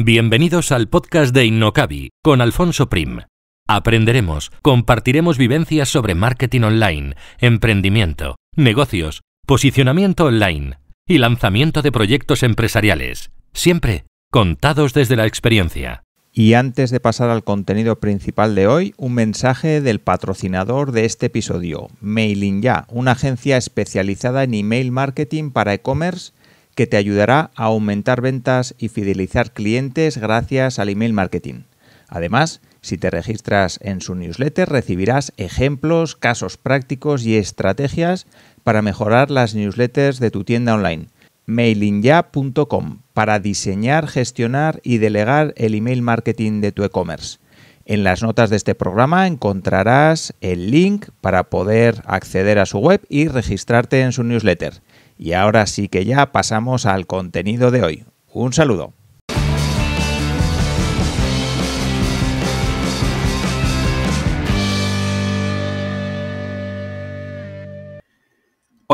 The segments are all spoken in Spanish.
Bienvenidos al podcast de Innocabi con Alfonso Prim. Aprenderemos, compartiremos vivencias sobre marketing online, emprendimiento, negocios, posicionamiento online y lanzamiento de proyectos empresariales, siempre contados desde la experiencia. Y antes de pasar al contenido principal de hoy, un mensaje del patrocinador de este episodio, Mailin Ya, una agencia especializada en email marketing para e-commerce que te ayudará a aumentar ventas y fidelizar clientes gracias al email marketing. Además, si te registras en su newsletter recibirás ejemplos, casos prácticos y estrategias para mejorar las newsletters de tu tienda online. mailingya.com para diseñar, gestionar y delegar el email marketing de tu e-commerce. En las notas de este programa encontrarás el link para poder acceder a su web y registrarte en su newsletter. Y ahora sí que ya pasamos al contenido de hoy. Un saludo.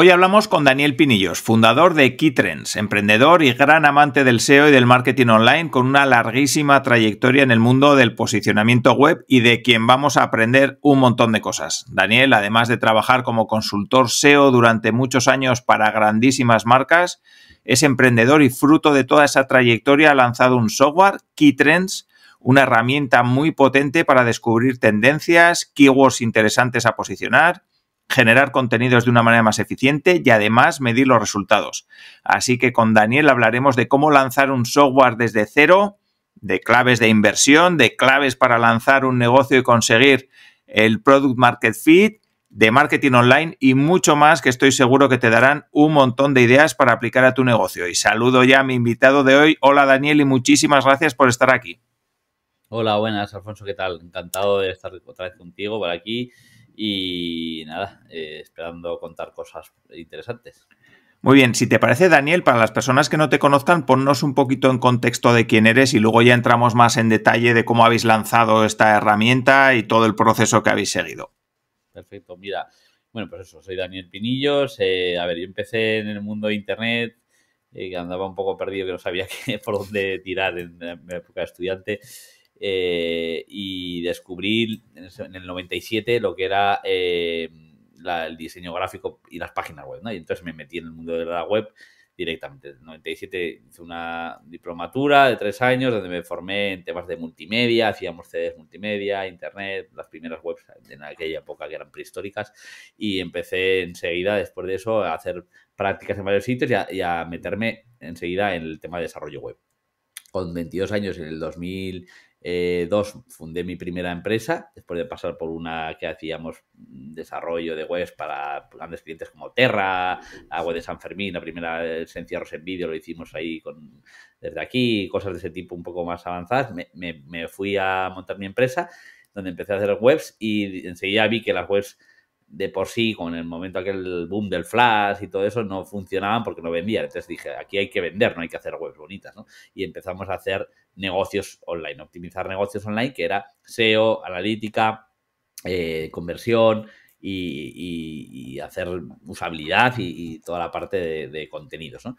Hoy hablamos con Daniel Pinillos, fundador de Keytrends, emprendedor y gran amante del SEO y del marketing online con una larguísima trayectoria en el mundo del posicionamiento web y de quien vamos a aprender un montón de cosas. Daniel, además de trabajar como consultor SEO durante muchos años para grandísimas marcas, es emprendedor y fruto de toda esa trayectoria ha lanzado un software, Keytrends, una herramienta muy potente para descubrir tendencias, keywords interesantes a posicionar generar contenidos de una manera más eficiente y además medir los resultados. Así que con Daniel hablaremos de cómo lanzar un software desde cero, de claves de inversión, de claves para lanzar un negocio y conseguir el product market fit, de marketing online y mucho más que estoy seguro que te darán un montón de ideas para aplicar a tu negocio. Y saludo ya a mi invitado de hoy. Hola Daniel y muchísimas gracias por estar aquí. Hola, buenas Alfonso, ¿qué tal? Encantado de estar otra vez contigo por aquí y nada, eh, esperando contar cosas interesantes. Muy bien, si te parece, Daniel, para las personas que no te conozcan, ponnos un poquito en contexto de quién eres y luego ya entramos más en detalle de cómo habéis lanzado esta herramienta y todo el proceso que habéis seguido. Perfecto, mira, bueno, pues eso, soy Daniel Pinillos. a ver, yo empecé en el mundo de Internet, eh, que andaba un poco perdido, que no sabía por dónde tirar en, en mi época de estudiante. Eh, y descubrí en el 97 lo que era eh, el diseño gráfico y las páginas web, ¿no? Y entonces me metí en el mundo de la web directamente. En el 97 hice una diplomatura de tres años donde me formé en temas de multimedia, hacíamos CDs multimedia, internet, las primeras webs en aquella época que eran prehistóricas y empecé enseguida, después de eso, a hacer prácticas en varios sitios a, y a meterme enseguida en el tema de desarrollo web. Con 22 años, en el 2000 eh, dos, fundé mi primera empresa después de pasar por una que hacíamos mm, desarrollo de webs para grandes clientes como Terra, Agua de San Fermín, la primera esencia eh, en vídeo lo hicimos ahí con, desde aquí, cosas de ese tipo un poco más avanzadas. me fui a montar mi empresa donde empecé a hacer webs y enseguida vi que las webs de por sí, con el momento aquel boom del flash y todo eso, no funcionaban porque no vendían. Entonces dije, aquí hay que vender, no hay que hacer webs bonitas, ¿no? Y empezamos a hacer negocios online, optimizar negocios online, que era SEO, analítica, eh, conversión y, hacer usabilidad y, toda la parte de, de contenidos, ¿no?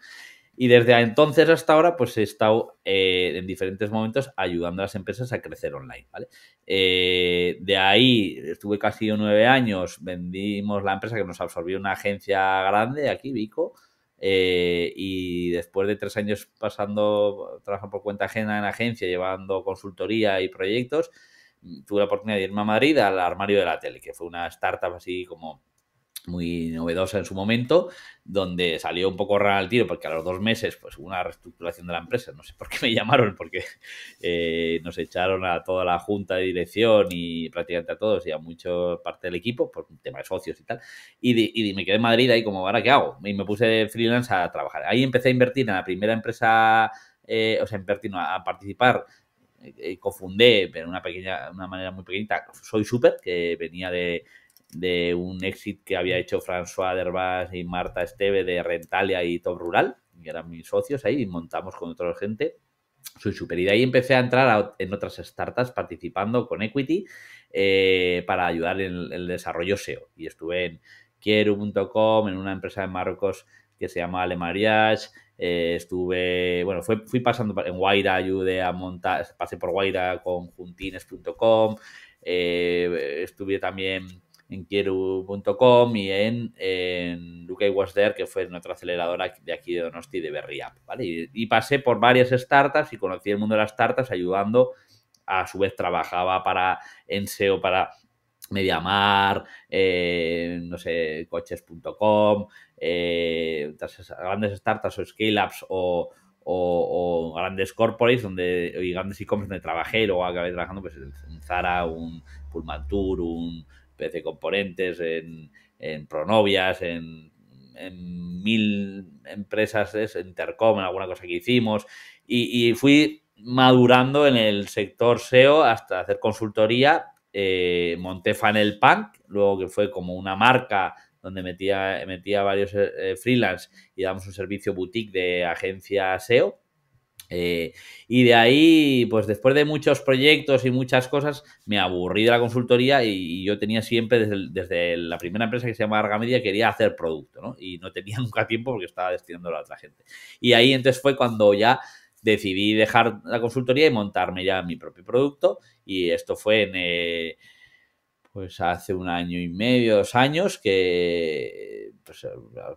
Y desde entonces hasta ahora, pues he estado eh, en diferentes momentos ayudando a las empresas a crecer online, ¿vale? Eh, de ahí estuve casi nueve años, vendimos la empresa que nos absorbió una agencia grande aquí, Vico, eh, y después de tres años pasando, trabajando por cuenta ajena en agencia, llevando consultoría y proyectos, tuve la oportunidad de irme a Madrid al armario de la tele, que fue una startup así como muy novedosa en su momento, donde salió un poco raro el tiro, porque a los dos meses pues, hubo una reestructuración de la empresa. No sé por qué me llamaron, porque eh, nos echaron a toda la junta de dirección y prácticamente a todos y a mucha parte del equipo por un tema de socios y tal. Y, me quedé en Madrid ahí como, ¿ahora qué hago? Y me puse freelance a trabajar. Ahí empecé a invertir en la primera empresa, eh, o sea, invertir, a participar eh, cofundé, pero una pequeña, una manera muy pequeñita, Soy Super, que venía de, de un exit que había hecho François Derbaz y Marta Esteve de Rentalia y Top Rural, que eran mis socios ahí, y montamos con otra gente soy super. Y de ahí empecé a entrar en otras startups participando con Equity eh, para ayudar en el, desarrollo SEO. Y estuve en Quiero.com, en una empresa de Marruecos que se llama Ale Mariage. Eh, estuve, bueno, fui, pasando en Guaira, ayudé a montar, pasé por Guaira con juntines.com. Eh, estuve también en Kieru.com y en, en Luke Was There, que fue nuestra aceleradora de aquí de Donosti de Berry ¿vale? Y, pasé por varias startups y conocí el mundo de las startups ayudando. A su vez trabajaba para en SEO, para Mediamar, eh, no sé, coches.com, eh, grandes startups o scale-ups o, grandes corporates donde, y grandes e-commerce donde trabajé luego acabé trabajando pues, en Zara, un Pullman Tour, un PC Componentes, en, en Pronovias, en, en, mil empresas, en Intercom, en alguna cosa que hicimos. Y, fui madurando en el sector SEO hasta hacer consultoría. Eh, monté Fanel Punk, luego que fue como una marca donde metía, metía varios eh, freelance y damos un servicio boutique de agencia SEO eh, y de ahí, pues después de muchos proyectos y muchas cosas, me aburrí de la consultoría y, yo tenía siempre, desde, la primera empresa que se llama Arga Media, quería hacer producto, ¿no? Y no tenía nunca tiempo porque estaba destinándolo a otra gente. Y ahí entonces fue cuando ya decidí dejar la consultoría y montarme ya mi propio producto. Y esto fue en... Eh, pues hace un año y medio, dos años, que pues, eh,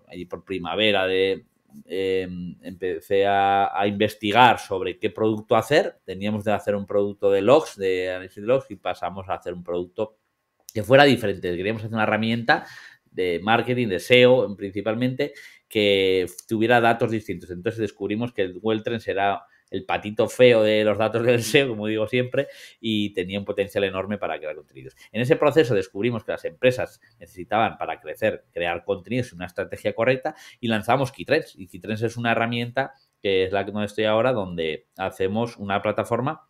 ahí por primavera de, Em, empecé a, investigar sobre qué producto hacer. Teníamos de hacer un producto de logs, de análisis de logs, y pasamos a hacer un producto que fuera diferente. Queríamos hacer una herramienta de marketing, de SEO principalmente, que tuviera datos distintos. Entonces descubrimos que el Google será era el patito feo de los datos del SEO, como digo siempre, y tenía un potencial enorme para crear contenidos. En ese proceso descubrimos que las empresas necesitaban para crecer, crear contenidos y una estrategia correcta y lanzamos Kitrends. Y Kitrends es una herramienta que es la que no estoy ahora, donde hacemos una plataforma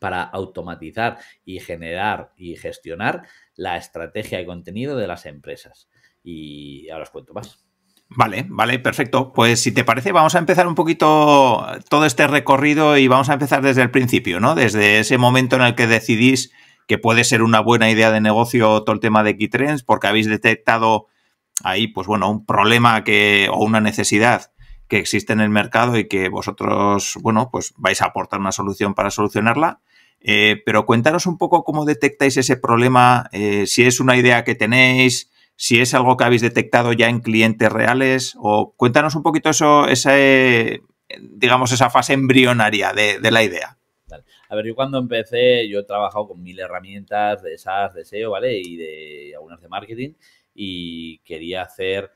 para automatizar y generar y gestionar la estrategia de contenido de las empresas. Y ahora os cuento más. Vale, vale, perfecto. Pues si te parece, vamos a empezar un poquito todo este recorrido y vamos a empezar desde el principio, ¿no? Desde ese momento en el que decidís que puede ser una buena idea de negocio todo el tema de Keytrends, porque habéis detectado ahí, pues bueno, un problema que, o una necesidad que existe en el mercado y que vosotros, bueno, pues vais a aportar una solución para solucionarla. Eh, pero cuéntanos un poco cómo detectáis ese problema, eh, si es una idea que tenéis, si es algo que habéis detectado ya en clientes reales o cuéntanos un poquito eso, digamos, esa fase embrionaria de, la idea. A ver, yo cuando empecé, yo he trabajado con mil herramientas de SaaS, de SEO, ¿vale? Y de algunas de marketing y quería hacer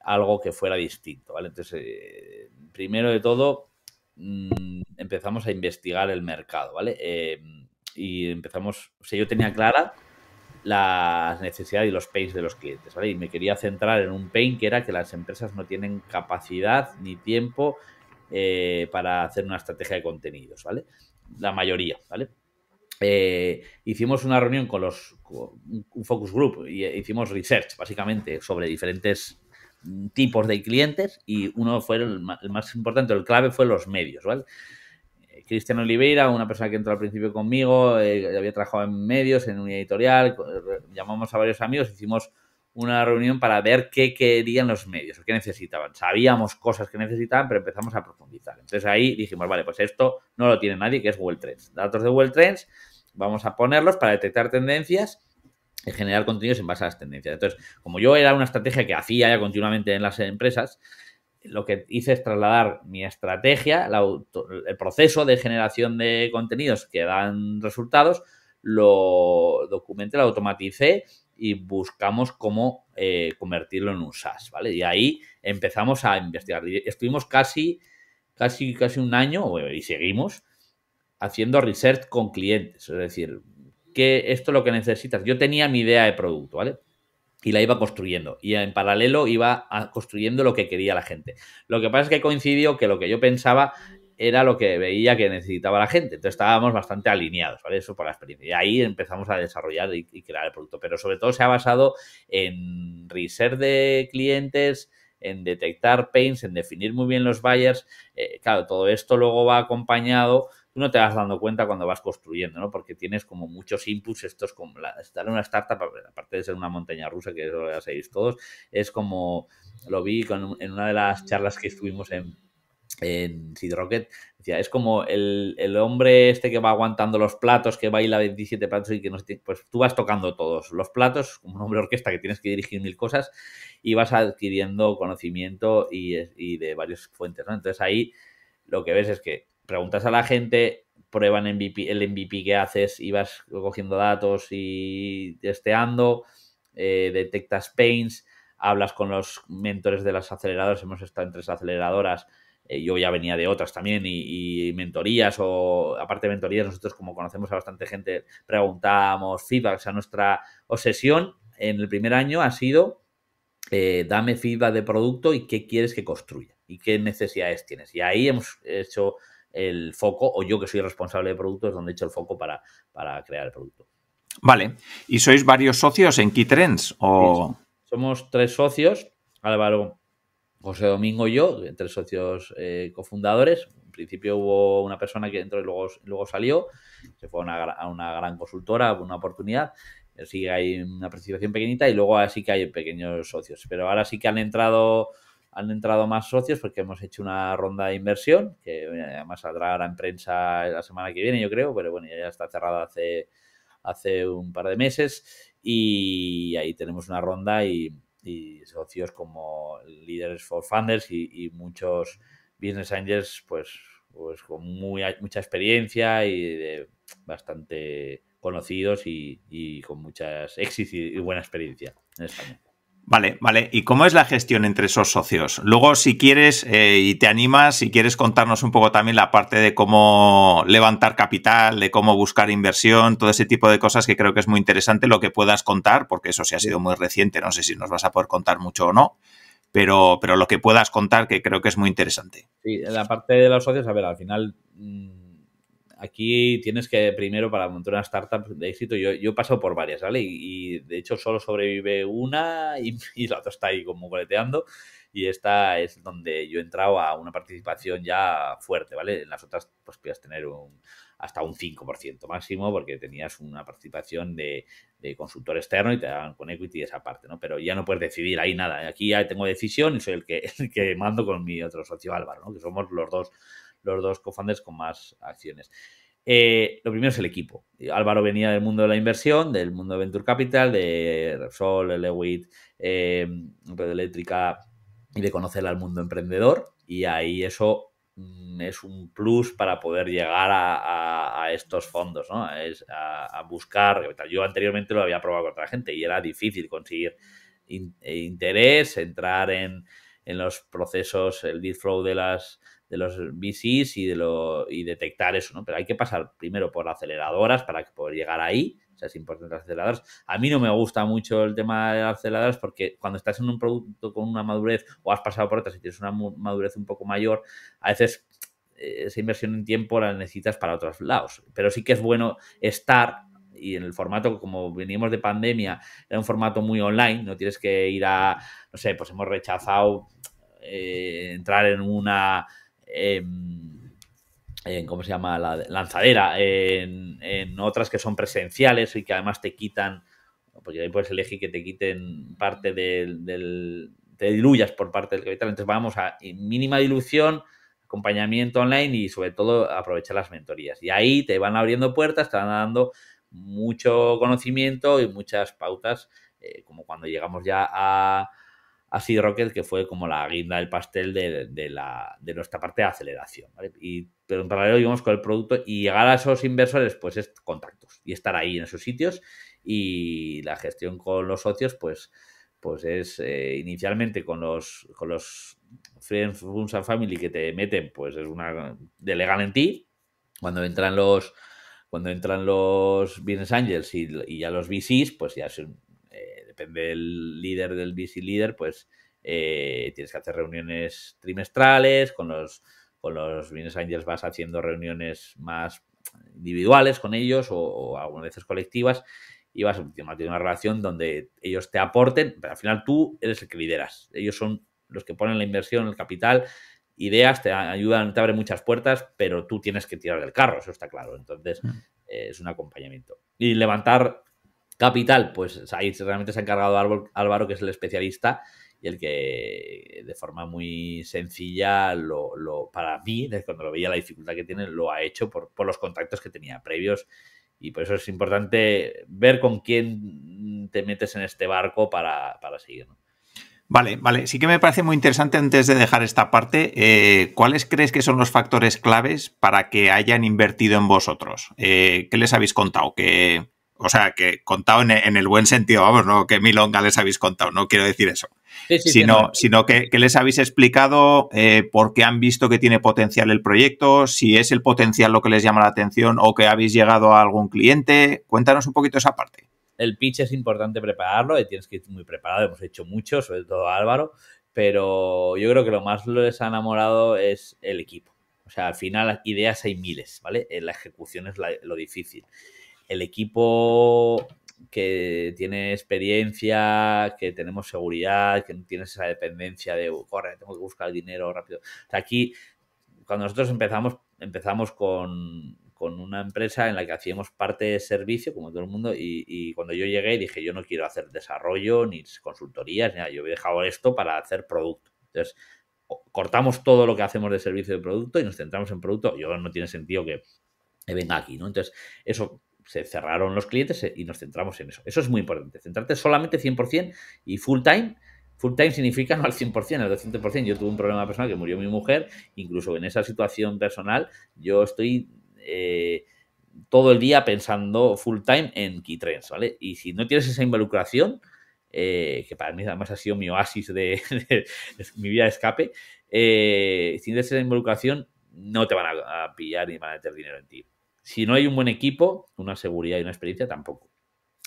algo que fuera distinto, ¿vale? Entonces, eh, primero de todo, mm, empezamos a investigar el mercado, ¿vale? Eh, y empezamos, o sea, yo tenía clara las necesidad y los pains de los clientes, ¿vale? Y me quería centrar en un pain que era que las empresas no tienen capacidad ni tiempo eh, para hacer una estrategia de contenidos, ¿vale? La mayoría, ¿vale? Eh, hicimos una reunión con los un focus group y hicimos research básicamente sobre diferentes tipos de clientes y uno fue el, el más importante, el clave fue los medios, ¿vale? Cristiano Oliveira, una persona que entró al principio conmigo, eh, había trabajado en medios, en un editorial, eh, llamamos a varios amigos, hicimos una reunión para ver qué querían los medios, qué necesitaban. Sabíamos cosas que necesitaban, pero empezamos a profundizar. Entonces ahí dijimos, vale, pues esto no lo tiene nadie, que es Google Trends. Datos de Google Trends, vamos a ponerlos para detectar tendencias y generar contenidos en base a las tendencias. Entonces, como yo era una estrategia que hacía ya continuamente en las empresas, lo que hice es trasladar mi estrategia, el proceso de generación de contenidos que dan resultados, lo documenté, lo automaticé y buscamos cómo eh, convertirlo en un SaaS, ¿vale? Y ahí empezamos a investigar. estuvimos casi, casi, casi un año, y seguimos, haciendo research con clientes. Es decir, que esto es lo que necesitas. Yo tenía mi idea de producto, ¿vale? y la iba construyendo. Y en paralelo iba ah, construyendo lo que quería la gente. Lo que pasa es que coincidió que lo que yo pensaba era lo que veía que necesitaba la gente. Entonces estábamos bastante alineados, ¿vale? Eso por la experiencia. Y ahí empezamos a desarrollar y, crear el producto. Pero sobre todo se ha basado en research de clientes, en detectar pains, en definir muy bien los buyers. Eh, claro, todo esto luego va acompañado tú no te vas dando cuenta cuando vas construyendo, ¿no? Porque tienes como muchos inputs, estos es como estar en una startup, aparte de ser una montaña rusa, que eso lo sabéis todos, es como, lo vi en una de las charlas que estuvimos en en Seed Rocket, decía, es como el, hombre este que va aguantando los platos, que baila 27 platos y que no pues tú vas tocando todos los platos, como un hombre orquesta que tienes que dirigir mil cosas y vas adquiriendo conocimiento y, y de varias fuentes, ¿no? Entonces ahí lo que ves es que preguntas a la gente, prueban el MVP que haces ibas cogiendo datos y testeando, eh, detectas pains, hablas con los mentores de las aceleradoras, hemos estado en tres aceleradoras, eh, yo ya venía de otras también y, mentorías o aparte de mentorías, nosotros como conocemos a bastante gente, preguntamos feedback, o sea, nuestra obsesión en el primer año ha sido... Eh, dame feedback de producto y qué quieres que construya y qué necesidades tienes. Y ahí hemos hecho el foco, o yo que soy responsable de productos, donde donde hecho el foco para, para crear el producto. Vale. ¿Y sois varios socios en Keytrends? O... somos tres socios, Álvaro, José Domingo y yo, tres socios eh, cofundadores. En principio hubo una persona que entró y luego, luego salió, se fue a una, gran consultora, una oportunidad. Sí hay una participación pequeñita y luego así que hay pequeños socios. Pero ahora sí que han entrado han entrado más socios porque hemos hecho una ronda de inversión, que eh, además saldrá a en prensa la semana que viene, yo creo, pero bueno, ya está cerrada hace, hace un par de meses y ahí tenemos una ronda y, socios como líderes for funders y, muchos business angels, pues, pues con muy, mucha experiencia y bastante conocidos y, con muchas éxitos y buena experiencia en Vale, vale. ¿Y cómo es la gestión entre esos socios? Luego, si quieres eh, y te animas, si quieres contarnos un poco también la parte de cómo levantar capital, de cómo buscar inversión, todo ese tipo de cosas que creo que es muy interesante lo que puedas contar, porque eso sí ha sido muy reciente, no sé si nos vas a poder contar mucho o no, pero, pero lo que puedas contar que creo que es muy interesante. Sí, la parte de los socios, a ver, al final... Mm, aquí tienes que primero para montar una startup de éxito, yo, yo he pasado por varias, ¿vale? Y, y de hecho solo sobrevive una y, la otra está ahí como coleteando y esta es donde yo he entrado a una participación ya fuerte, ¿vale? En las otras pues podías tener un, hasta un 5% máximo porque tenías una participación de, de, consultor externo y te daban con equity esa parte, ¿no? Pero ya no puedes decidir ahí nada. Aquí ya tengo decisión y soy el que, el que mando con mi otro socio Álvaro, ¿no? Que somos los dos los dos cofunders con más acciones. Eh, lo primero es el equipo. Álvaro venía del mundo de la inversión, del mundo de Venture Capital, de Sol, Lewitt, eh, Eléctrica y de conocer al mundo emprendedor. Y ahí eso mm, es un plus para poder llegar a, estos fondos, ¿no? a, buscar. Yo anteriormente lo había probado con otra gente y era difícil conseguir eh, interés, entrar en, los procesos, el deep flow de las de los VCs y, de lo, y detectar eso, ¿no? Pero hay que pasar primero por aceleradoras para poder llegar ahí. O sea, es importante las aceleradoras. A mí no me gusta mucho el tema de las aceleradoras porque cuando estás en un producto con una madurez o has pasado por otras y tienes una madurez un poco mayor, a veces eh, esa inversión en tiempo la necesitas para otros lados. Pero sí que es bueno estar y en el formato, como venimos de pandemia, era un formato muy online, no tienes que ir a, no sé, pues hemos rechazado eh, entrar en una en, ¿cómo se llama? La lanzadera, en, otras que son presenciales y que además te quitan, porque ahí puedes elegir que te quiten parte del, te diluyas por parte del capital. Entonces vamos a mínima dilución, acompañamiento online y sobre todo aprovechar las mentorías. Y ahí te van abriendo puertas, te van dando mucho conocimiento y muchas pautas, eh, como cuando llegamos ya a, así Rocket, que fue como la guinda del pastel de, nuestra parte de aceleración. Y, pero en paralelo íbamos con el producto y llegar a esos inversores, pues es contactos y estar ahí en esos sitios y la gestión con los socios, pues, pues es eh, inicialmente con los, los Friends, and Family que te meten, pues es una, delegan en ti. Cuando entran los, cuando entran los Business Angels y, ya los VCs, pues ya un depende del líder, del VC líder, pues eh, tienes que hacer reuniones trimestrales, con los, con los business angels vas haciendo reuniones más individuales con ellos o, algunas veces colectivas y vas a tener una relación donde ellos te aporten, pero al final tú eres el que lideras. Ellos son los que ponen la inversión, el capital, ideas, te ayudan, te abren muchas puertas, pero tú tienes que tirar del carro, eso está claro. Entonces, mm. eh, es un acompañamiento. Y levantar Capital, pues ahí realmente se ha encargado Álvaro, que es el especialista y el que de forma muy sencilla, lo, para mí, cuando lo veía la dificultad que tiene, lo ha hecho por, los contactos que tenía previos y por eso es importante ver con quién te metes en este barco para, seguir. Vale, vale. Sí que me parece muy interesante antes de dejar esta parte, eh, ¿cuáles crees que son los factores claves para que hayan invertido en vosotros? Eh, ¿Qué les habéis contado? ¿Que, o sea, que contado e, en, el buen sentido, vamos, no que milonga les habéis contado, no quiero decir eso, sino, que, les habéis explicado eh, por qué han visto que tiene potencial el proyecto, si es el potencial lo que les llama la atención o que habéis llegado a algún cliente. Cuéntanos un poquito esa parte. El pitch es importante prepararlo, y eh, tienes que ir muy preparado, hemos hecho mucho, sobre todo Álvaro, pero yo creo que lo más les ha enamorado es el equipo. O sea, al final ideas hay miles, ¿vale? Eh, la ejecución es lo difícil el equipo que tiene experiencia, que tenemos seguridad, que no tienes esa dependencia de, corre, tengo que buscar el dinero rápido. O sea, aquí, cuando nosotros empezamos, empezamos con, una empresa en la que hacíamos parte de servicio, como todo el mundo, y, cuando yo llegué dije, yo no quiero hacer desarrollo, ni consultorías, ni nada, yo he dejado esto para hacer producto. Entonces, cortamos todo lo que hacemos de servicio de producto y nos centramos en producto. Yo no tiene sentido que, que venga aquí, ¿no? Entonces, eso se cerraron los clientes eh, y nos centramos en eso. Eso es muy importante, centrarte solamente 100% y full time. Full time significa no al 100%, al 200%. Yo tuve un problema personal que murió mi mujer, incluso en esa situación personal yo estoy eh, todo el día pensando full time en Keytrends, ¿vale? Y si no tienes esa involucración, eh, que para mí además ha sido mi oasis de, mi vida de escape, si tienes esa involucración no te van a, a pillar ni van a meter dinero en ti. Si no hay un buen equipo, una seguridad y una experiencia tampoco.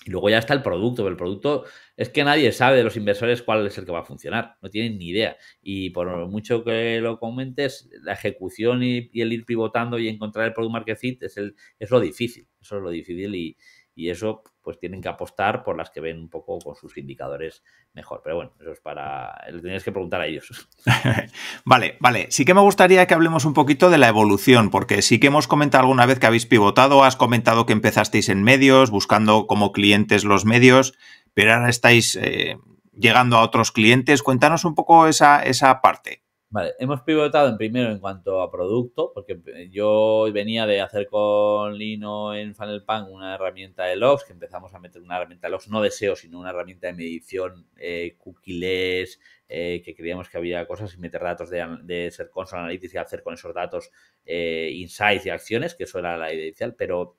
Y luego ya está el producto, pero el producto es que nadie sabe de los inversores cuál es el que va a funcionar, no tienen ni idea. Y por mucho que lo comentes, la ejecución y, el ir pivotando y encontrar el product market fit es, el, es lo difícil, eso es lo difícil y, y eso pues tienen que apostar por las que ven un poco con sus indicadores mejor. Pero bueno, eso es para. Le tenías que preguntar a ellos. vale, vale. Sí que me gustaría que hablemos un poquito de la evolución, porque sí que hemos comentado alguna vez que habéis pivotado, has comentado que empezasteis en medios, buscando como clientes los medios, pero ahora estáis eh, llegando a otros clientes. Cuéntanos un poco esa, esa parte. Vale, hemos pivotado en primero en cuanto a producto, porque eh, yo venía de hacer con Lino en FunnelPan una herramienta de logs, que empezamos a meter una herramienta de logs, no de sino una herramienta de medición eh, cookies, eh, que creíamos que había cosas y meter datos de, de ser console analytics y hacer con esos datos eh, insights y acciones, que eso era la idea inicial, pero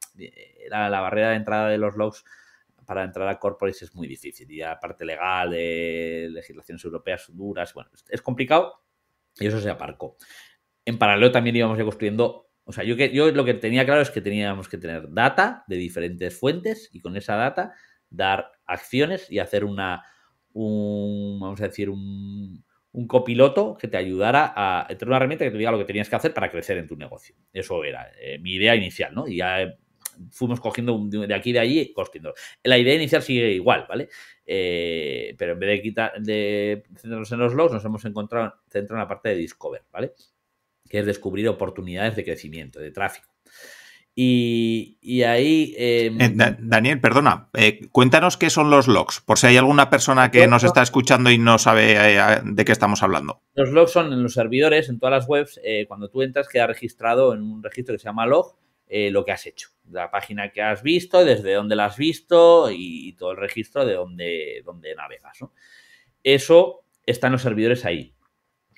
la, la barrera de entrada de los logs para entrar a corporates es muy difícil y aparte parte legal de legislaciones europeas duras, bueno, es complicado, y eso se aparcó. En paralelo también íbamos construyendo, o sea, yo, que, yo lo que tenía claro es que teníamos que tener data de diferentes fuentes y con esa data dar acciones y hacer una, un, vamos a decir, un, copiloto que te ayudara a tener una herramienta que te diga lo que tenías que hacer para crecer en tu negocio. Eso era eh, mi idea inicial, ¿no? Y ya fuimos cogiendo de aquí y de allí, construyendo La idea inicial sigue igual, ¿vale? Eh, pero en vez de, centrarnos en los logs, nos hemos encontrado centrado en la parte de discover, ¿vale? Que es descubrir oportunidades de crecimiento, de tráfico. Y, ahí... Em, eh, Daniel, perdona, eh, cuéntanos qué son los logs, por si hay alguna persona que nos está escuchando y no sabe de qué estamos hablando. Los logs son en los servidores, en todas las webs, cuando tú entras queda registrado en un registro que se llama log, eh, lo que has hecho, la página que has visto, desde dónde la has visto y, todo el registro de dónde, dónde navegas. Eso está en los servidores ahí.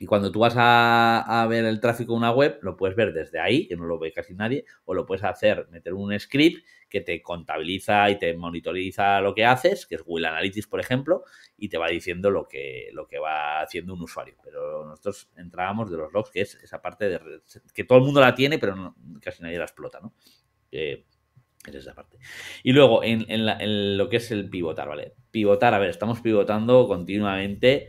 Y cuando tú vas a, ver el tráfico de una web, lo puedes ver desde ahí, que no lo ve casi nadie, o lo puedes hacer, meter un script que te contabiliza y te monitoriza lo que haces, que es Google Analytics, por ejemplo, y te va diciendo lo que, lo que va haciendo un usuario. Pero nosotros entrábamos de los logs, que es esa parte de, que todo el mundo la tiene, pero casi nadie la explota, ¿no? es esa parte. Y luego, en, en, lo que es el pivotar, ¿vale? Pivotar, a ver, estamos pivotando continuamente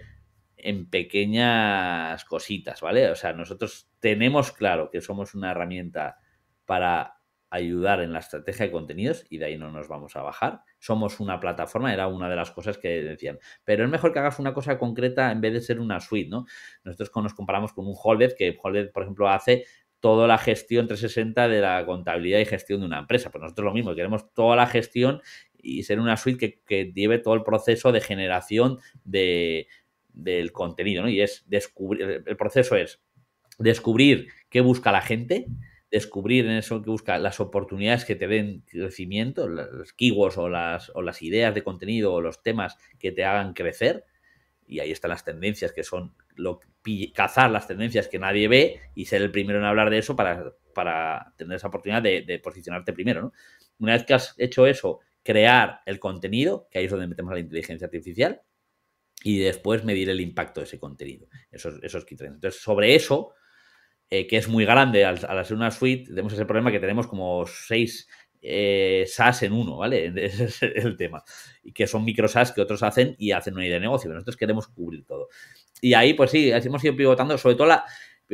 en pequeñas cositas, ¿vale? O sea, nosotros tenemos claro que somos una herramienta para ayudar en la estrategia de contenidos y de ahí no nos vamos a bajar. Somos una plataforma, era una de las cosas que decían, pero es mejor que hagas una cosa concreta en vez de ser una suite, ¿no? Nosotros nos comparamos con un Holder, que por ejemplo, hace toda la gestión 360 de la contabilidad y gestión de una empresa. Pues nosotros lo mismo, queremos toda la gestión y ser una suite que lleve todo el proceso de generación de, del contenido, ¿no? Y es descubrir, el proceso es descubrir qué busca la gente, descubrir en eso que busca las oportunidades que te den crecimiento, los keywords o las, o las ideas de contenido o los temas que te hagan crecer. Y ahí están las tendencias que son cazar las tendencias que nadie ve y ser el primero en hablar de eso para, para tener esa oportunidad de, posicionarte primero. ¿no? Una vez que has hecho eso, crear el contenido, que ahí es donde metemos la inteligencia artificial, y después medir el impacto de ese contenido, esos, esos key Entonces, sobre eso, eh, que es muy grande al, hacer una suite, tenemos ese problema que tenemos como seis eh, SaaS en uno, ¿vale? Ese es el tema. Y que son micro SaaS que otros hacen y hacen una idea de negocio, pero nosotros queremos cubrir todo. Y ahí, pues sí, hemos ido pivotando, sobre todo la,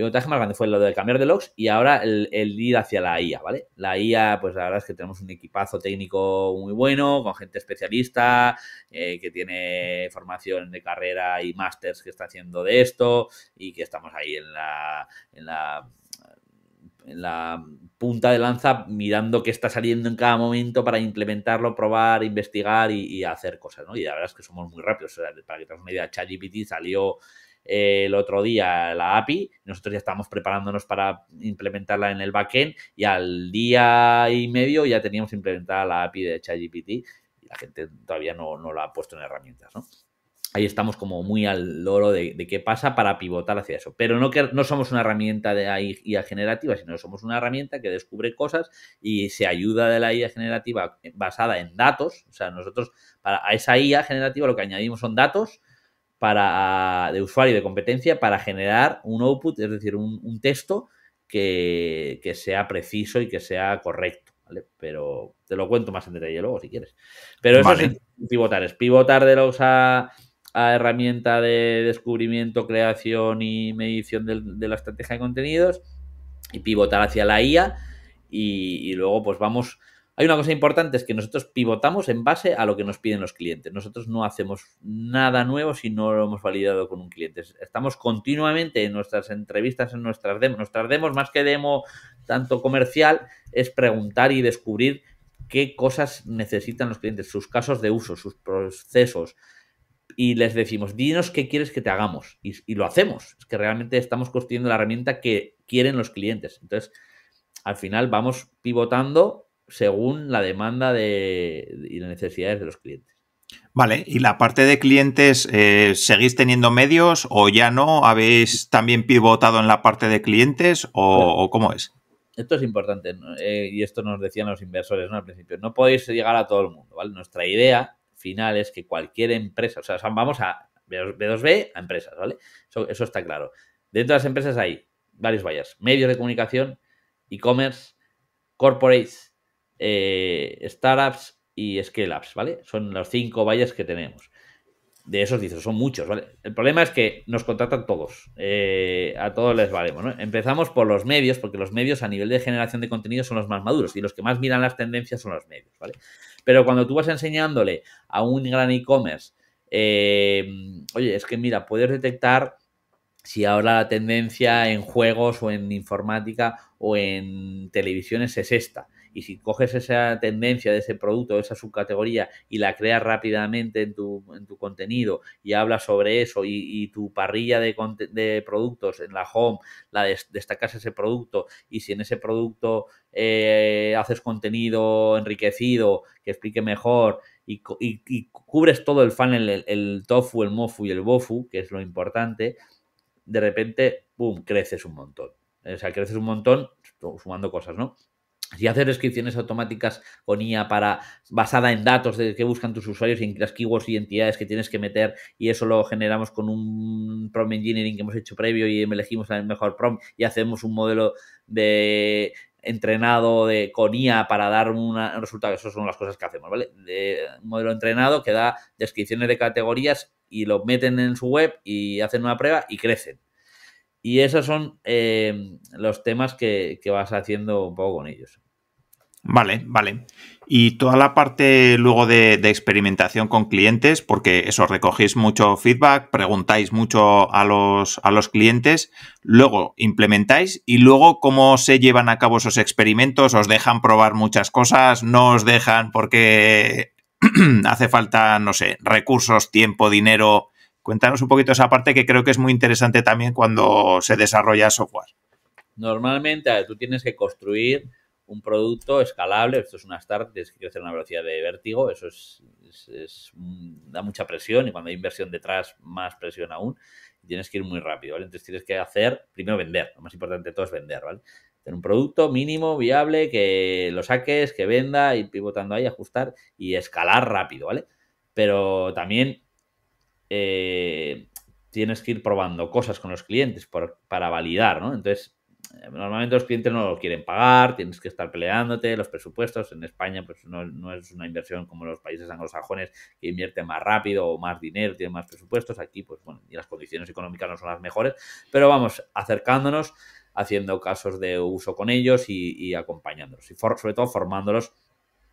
más grande fue lo de cambiar de logs y ahora el, el, ir hacia la IA, ¿vale? La IA, pues la verdad es que tenemos un equipazo técnico muy bueno, con gente especialista, eh, que tiene formación de carrera y másters que está haciendo de esto y que estamos ahí en la, en la en la punta de lanza mirando qué está saliendo en cada momento para implementarlo, probar, investigar y, hacer cosas, ¿no? Y la verdad es que somos muy rápidos. para que tengas una idea, ChatGPT salió el otro día la API, nosotros ya estábamos preparándonos para implementarla en el backend y al día y medio ya teníamos implementada la API de ChatGPT y la gente todavía no, la ha puesto en herramientas, ¿no? ahí estamos como muy al loro de, de, qué pasa para pivotar hacia eso. Pero no, que, no somos una herramienta de IA generativa, sino somos una herramienta que descubre cosas y se ayuda de la IA generativa basada en datos. O sea, nosotros para a esa IA generativa lo que añadimos son datos para, ah, de usuario y de competencia para generar un output, es decir, un, texto que, sea preciso y que sea correcto. ¿vale? Pero te lo cuento más en detalle luego si quieres. Pero eso es pivotar, es pivotar de la ah, usa a herramienta de descubrimiento, creación y medición de, la estrategia de contenidos y pivotar hacia la IA y luego pues vamos hay una cosa importante, es que nosotros pivotamos en base a lo que nos piden los clientes. Nosotros no hacemos nada nuevo si no lo hemos validado con un cliente. Estamos continuamente en nuestras entrevistas, en nuestras demos. Nuestras demos, más que demo tanto comercial, es preguntar y descubrir qué cosas necesitan los clientes, sus casos de uso, sus procesos, y les decimos, dinos qué quieres que te hagamos. Y, y, lo hacemos. Es que realmente estamos construyendo la herramienta que quieren los clientes. Entonces, al final vamos pivotando según la demanda de, y las necesidades de los clientes. Vale, y la parte de clientes, eh, ¿seguís teniendo medios o ya no? ¿Habéis también pivotado en la parte de clientes o, cómo es? Esto es importante eh, y esto nos decían los inversores al principio. No podéis llegar a todo el mundo, ¿vale? Nuestra idea final es que cualquier empresa, o sea, vamos a B2B a empresas, ¿vale? Eso, eso está claro. Dentro de las empresas hay varios vallas, medios de comunicación, e-commerce, corporates, eh, startups y scaleups ¿vale? Son los cinco vallas que tenemos. De esos dices, son muchos, ¿vale? El problema es que nos contratan todos. Eh, a todos les valemos, ¿no? Empezamos por los medios, porque los medios a nivel de generación de contenido son los más maduros y los que más miran las tendencias son los medios, ¿vale? Pero cuando tú vas enseñándole a un gran e-commerce, eh, oye, es que mira, puedes detectar si ahora la tendencia en juegos o en informática o en televisiones es esta. Y si coges esa tendencia de ese producto, de esa subcategoría y la creas rápidamente en tu, en tu contenido y hablas sobre eso y, tu parrilla de, productos en la home, la des destacas ese producto y si en ese producto eh, haces contenido enriquecido que explique mejor y, cubres todo el funnel, el, el tofu, el mofu y el bofu, que es lo importante, de repente, boom, creces un montón. O sea, creces un montón sumando cosas, ¿no? Y hacer descripciones automáticas con IA para, basada en datos de que buscan tus usuarios y las keywords y entidades que tienes que meter, y eso lo generamos con un prompt engineering que hemos hecho previo y elegimos el mejor Prom y hacemos un modelo de entrenado de, con IA para dar un resultado, eso son las cosas que hacemos, ¿vale? De, un modelo entrenado que da descripciones de categorías y lo meten en su web y hacen una prueba y crecen. Y esos son eh, los temas que, vas haciendo un poco con ellos. Vale, vale. Y toda la parte luego de, experimentación con clientes, porque eso, recogéis mucho feedback, preguntáis mucho a a los clientes, luego implementáis y luego cómo se llevan a cabo esos experimentos, os dejan probar muchas cosas, no os dejan porque hace falta, no sé, recursos, tiempo, dinero, Cuéntanos un poquito esa parte que creo que es muy interesante también cuando se desarrolla software. Normalmente tú tienes que construir un producto escalable, esto es una startup, tienes que crecer a una velocidad de vértigo, eso es, mm, da mucha presión y cuando hay inversión detrás, más presión aún, tienes que ir muy rápido, ¿vale? Entonces tienes que hacer, primero vender, lo más importante de todo es vender, ¿vale? Tener un producto mínimo, viable, que lo saques, que venda, ir pivotando ahí, ajustar y escalar rápido, ¿vale? Pero también eh, tienes que ir probando cosas con los clientes para validar, ¿no? Entonces, eh, normalmente los clientes no lo quieren pagar, tienes que estar peleándote, los presupuestos en España pues no, es una inversión como en los países anglosajones que invierten más rápido o más dinero, tienen más presupuestos, aquí pues bueno, y las condiciones económicas no son las mejores, pero vamos acercándonos, haciendo casos de uso con ellos y, acompañándolos, y sobre todo formándolos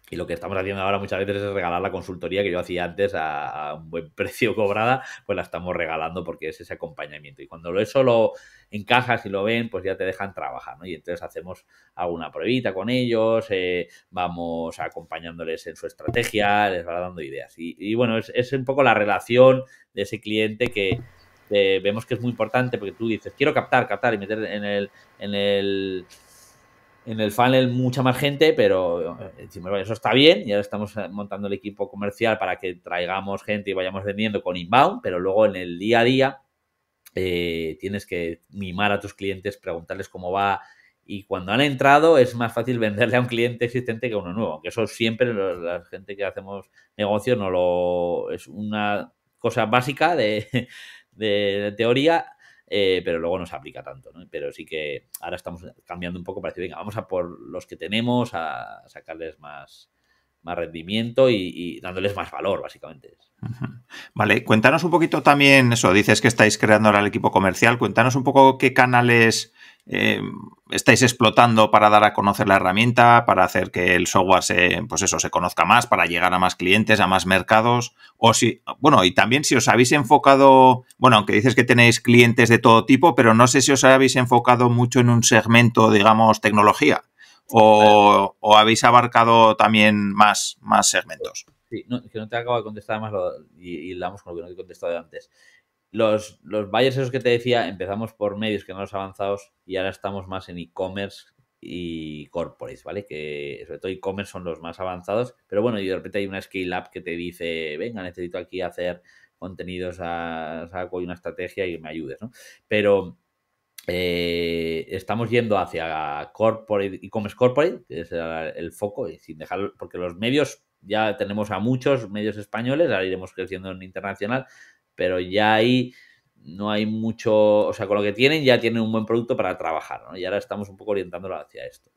y lo que estamos haciendo ahora muchas veces es regalar la consultoría que yo hacía antes a, un buen precio cobrada, pues la estamos regalando porque es ese acompañamiento. Y cuando eso lo encajas y lo ven, pues ya te dejan trabajar, Y entonces hacemos alguna pruebita con ellos, eh, vamos acompañándoles en su estrategia, les va dando ideas. Y, bueno, es, un poco la relación de ese cliente que vemos que es muy importante porque tú dices, quiero captar, captar y meter en el... En el en el funnel mucha más gente, pero eh, eso está bien y ahora estamos eh, montando el equipo comercial para que traigamos gente y vayamos vendiendo con inbound, pero luego en el día a día eh, tienes que mimar a tus clientes, preguntarles cómo va y cuando han entrado es más fácil venderle a un cliente existente que a uno nuevo, aunque eso siempre la gente que hacemos negocio no lo es una cosa básica de, de teoría eh, pero luego no se aplica tanto, ¿no? Pero sí que ahora estamos cambiando un poco para decir, venga, vamos a por los que tenemos, a sacarles más, más rendimiento y, dándoles más valor, básicamente. Vale, cuéntanos un poquito también eso, dices que estáis creando ahora el equipo comercial, cuéntanos un poco qué canales eh, estáis explotando para dar a conocer la herramienta, para hacer que el software se, pues eso, se conozca más, para llegar a más clientes, a más mercados. O si, bueno, y también si os habéis enfocado, bueno, aunque dices que tenéis clientes de todo tipo, pero no sé si os habéis enfocado mucho en un segmento, digamos, tecnología. O, habéis abarcado también más, más segmentos. Sí, no, que no te acabo de contestar además y, y, con lo que no te he contestado antes los, los esos que te decía, empezamos por medios que no los avanzados y ahora estamos más en e-commerce y corporates, ¿vale? Que sobre todo e-commerce son los más avanzados, pero bueno, y de repente hay una scale up que te dice, venga, necesito aquí hacer contenidos a saco y una estrategia y me ayudes, ¿no? Pero eh, estamos yendo hacia corporate, e-commerce corporate, que es el, foco, y sin dejar, porque los medios ya tenemos a muchos medios españoles, ahora iremos creciendo en internacional, pero ya ahí no hay mucho, o sea, con lo que tienen ya tienen un buen producto para trabajar, ¿no? Y ahora estamos un poco orientándolo hacia esto.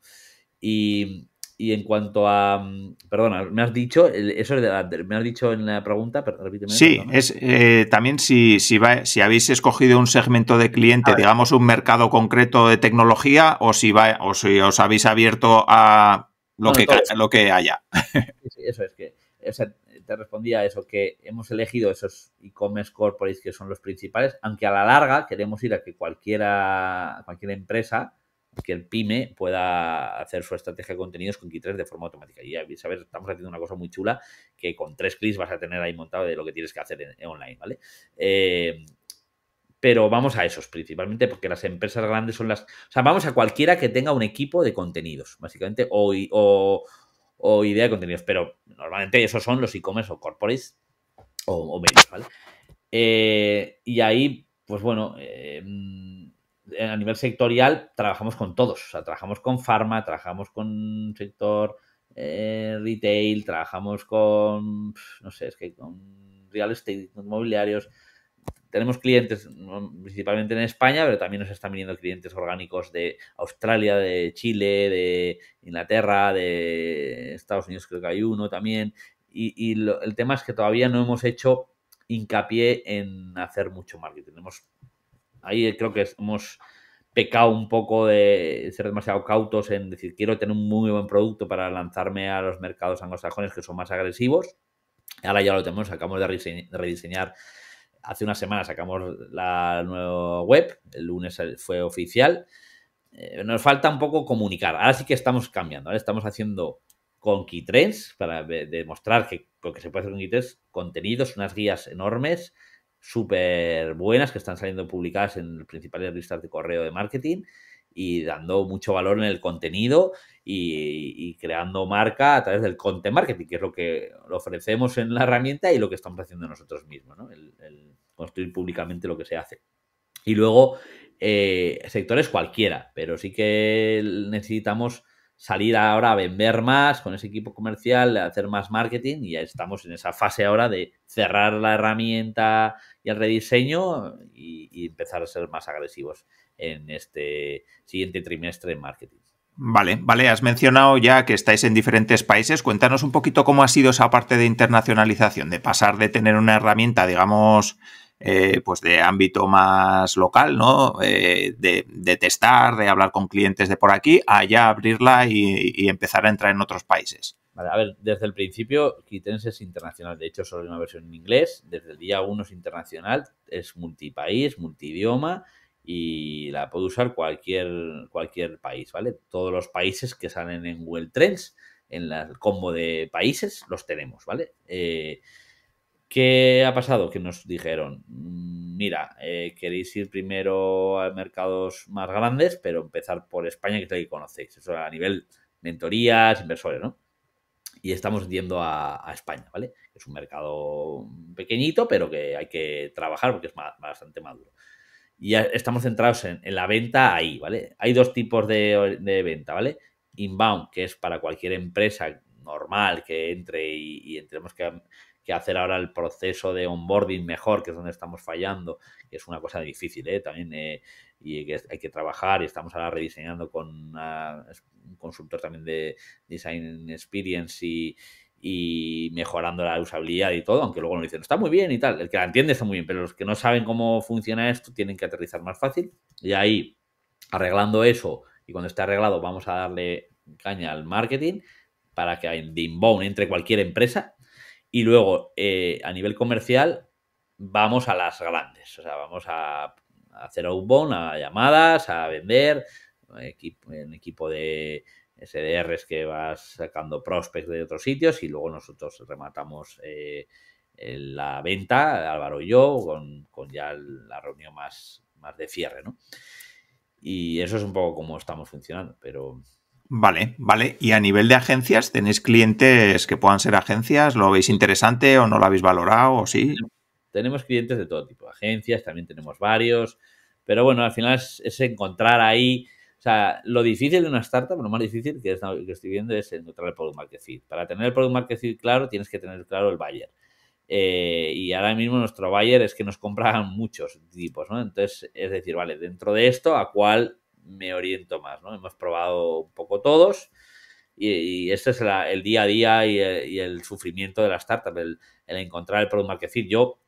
Y, en cuanto a, perdona, me has dicho, eso es de me has dicho en la pregunta, pero repíteme. Sí, es, eh, también si, si, va, si, habéis escogido un segmento de cliente, digamos un mercado concreto de tecnología, o si, va, o si os habéis abierto a lo, que, lo que haya. Sí, eso es que, respondía respondía eso, que hemos elegido esos e-commerce corporates que son los principales, aunque a la larga queremos ir a que cualquiera, cualquier empresa, que el pyme pueda hacer su estrategia de contenidos con Key3 de forma automática. Y ya sabes, estamos haciendo una cosa muy chula que con tres clics vas a tener ahí montado de lo que tienes que hacer online, ¿vale? Eh, pero vamos a esos principalmente porque las empresas grandes son las... O sea, vamos a cualquiera que tenga un equipo de contenidos, básicamente, o o idea de contenidos, pero normalmente esos son los e-commerce o corporates o, o medios, ¿vale? Eh, y ahí, pues bueno, eh, mm, a nivel sectorial trabajamos con todos, o sea, trabajamos con pharma, trabajamos con sector eh, retail, trabajamos con, no sé, es que con real estate, con inmobiliarios, tenemos clientes principalmente en España, pero también nos están viniendo clientes orgánicos de Australia, de Chile, de Inglaterra, de Estados Unidos creo que hay uno también. Y, y el tema es que todavía no hemos hecho hincapié en hacer mucho marketing. Hemos, ahí creo que hemos pecado un poco de ser demasiado cautos en decir quiero tener un muy buen producto para lanzarme a los mercados anglosajones que son más agresivos. Ahora ya lo tenemos, acabamos de rediseñar hace una semana sacamos la nueva web, el lunes fue oficial. Eh, nos falta un poco comunicar. Ahora sí que estamos cambiando, estamos haciendo con Keytrends para demostrar que se puede hacer con Keytrends, contenidos, unas guías enormes, súper buenas que están saliendo publicadas en las principales listas de correo de marketing y dando mucho valor en el contenido y, creando marca a través del content marketing, que es lo que ofrecemos en la herramienta y lo que estamos haciendo nosotros mismos, ¿no? el, construir públicamente lo que se hace. Y luego, eh, sectores cualquiera, pero sí que necesitamos salir ahora a vender más con ese equipo comercial, hacer más marketing y ya estamos en esa fase ahora de cerrar la herramienta y el rediseño y empezar a ser más agresivos en este siguiente trimestre en marketing. Vale, vale, has mencionado ya que estáis en diferentes países. Cuéntanos un poquito cómo ha sido esa parte de internacionalización, de pasar de tener una herramienta, digamos, eh, pues de ámbito más local, ¿no? Eh, de, testar, de hablar con clientes de por aquí, a ya abrirla y, empezar a entrar en otros países. Vale, a ver, desde el principio, Quitense es internacional. De hecho, solo hay una versión en inglés. Desde el día uno es internacional, es multipaís, multidioma y la puede usar cualquier, cualquier país, ¿vale? Todos los países que salen en Google Trends, en el combo de países, los tenemos, ¿vale? Eh, ¿Qué ha pasado? Que nos dijeron, mm, mira, eh, queréis ir primero a mercados más grandes, pero empezar por España, que es conocéis. Eso a nivel mentorías, inversores, ¿no? Y estamos yendo a, España, ¿vale? Es un mercado pequeñito, pero que hay que trabajar porque es bastante maduro ya estamos centrados en, la venta ahí, ¿vale? Hay dos tipos de, de, venta, ¿vale? Inbound, que es para cualquier empresa normal que entre y, tenemos que, hacer ahora el proceso de onboarding mejor, que es donde estamos fallando, que es una cosa difícil, ¿eh? También eh, y hay que trabajar y estamos ahora rediseñando con un consultor también de Design Experience y, y mejorando la usabilidad y todo, aunque luego nos dicen, está muy bien y tal, el que la entiende está muy bien, pero los que no saben cómo funciona esto tienen que aterrizar más fácil y ahí arreglando eso y cuando esté arreglado vamos a darle caña al marketing para que en inbound entre cualquier empresa y luego eh, a nivel comercial vamos a las grandes, o sea, vamos a, a hacer outbound, a llamadas, a vender, en equipo de es que vas sacando prospects de otros sitios y luego nosotros rematamos eh, la venta, Álvaro y yo, con, ya la reunión más, más de cierre, ¿no? Y eso es un poco como estamos funcionando, pero... Vale, vale. Y a nivel de agencias, ¿tenéis clientes que puedan ser agencias? ¿Lo veis interesante o no lo habéis valorado o sí? Tenemos clientes de todo tipo, agencias, también tenemos varios, pero bueno, al final es encontrar ahí o sea, lo difícil de una startup, lo más difícil que, estoy viendo es encontrar el product market fit. Para tener el product market fit claro, tienes que tener claro el buyer. Eh, y ahora mismo nuestro buyer es que nos compran muchos tipos, ¿no? Entonces, es decir, vale, dentro de esto, ¿a cuál me oriento más, ¿no? Hemos probado un poco todos y, ese es el día a día y el, sufrimiento de la startup, el, encontrar el product market fit. Yo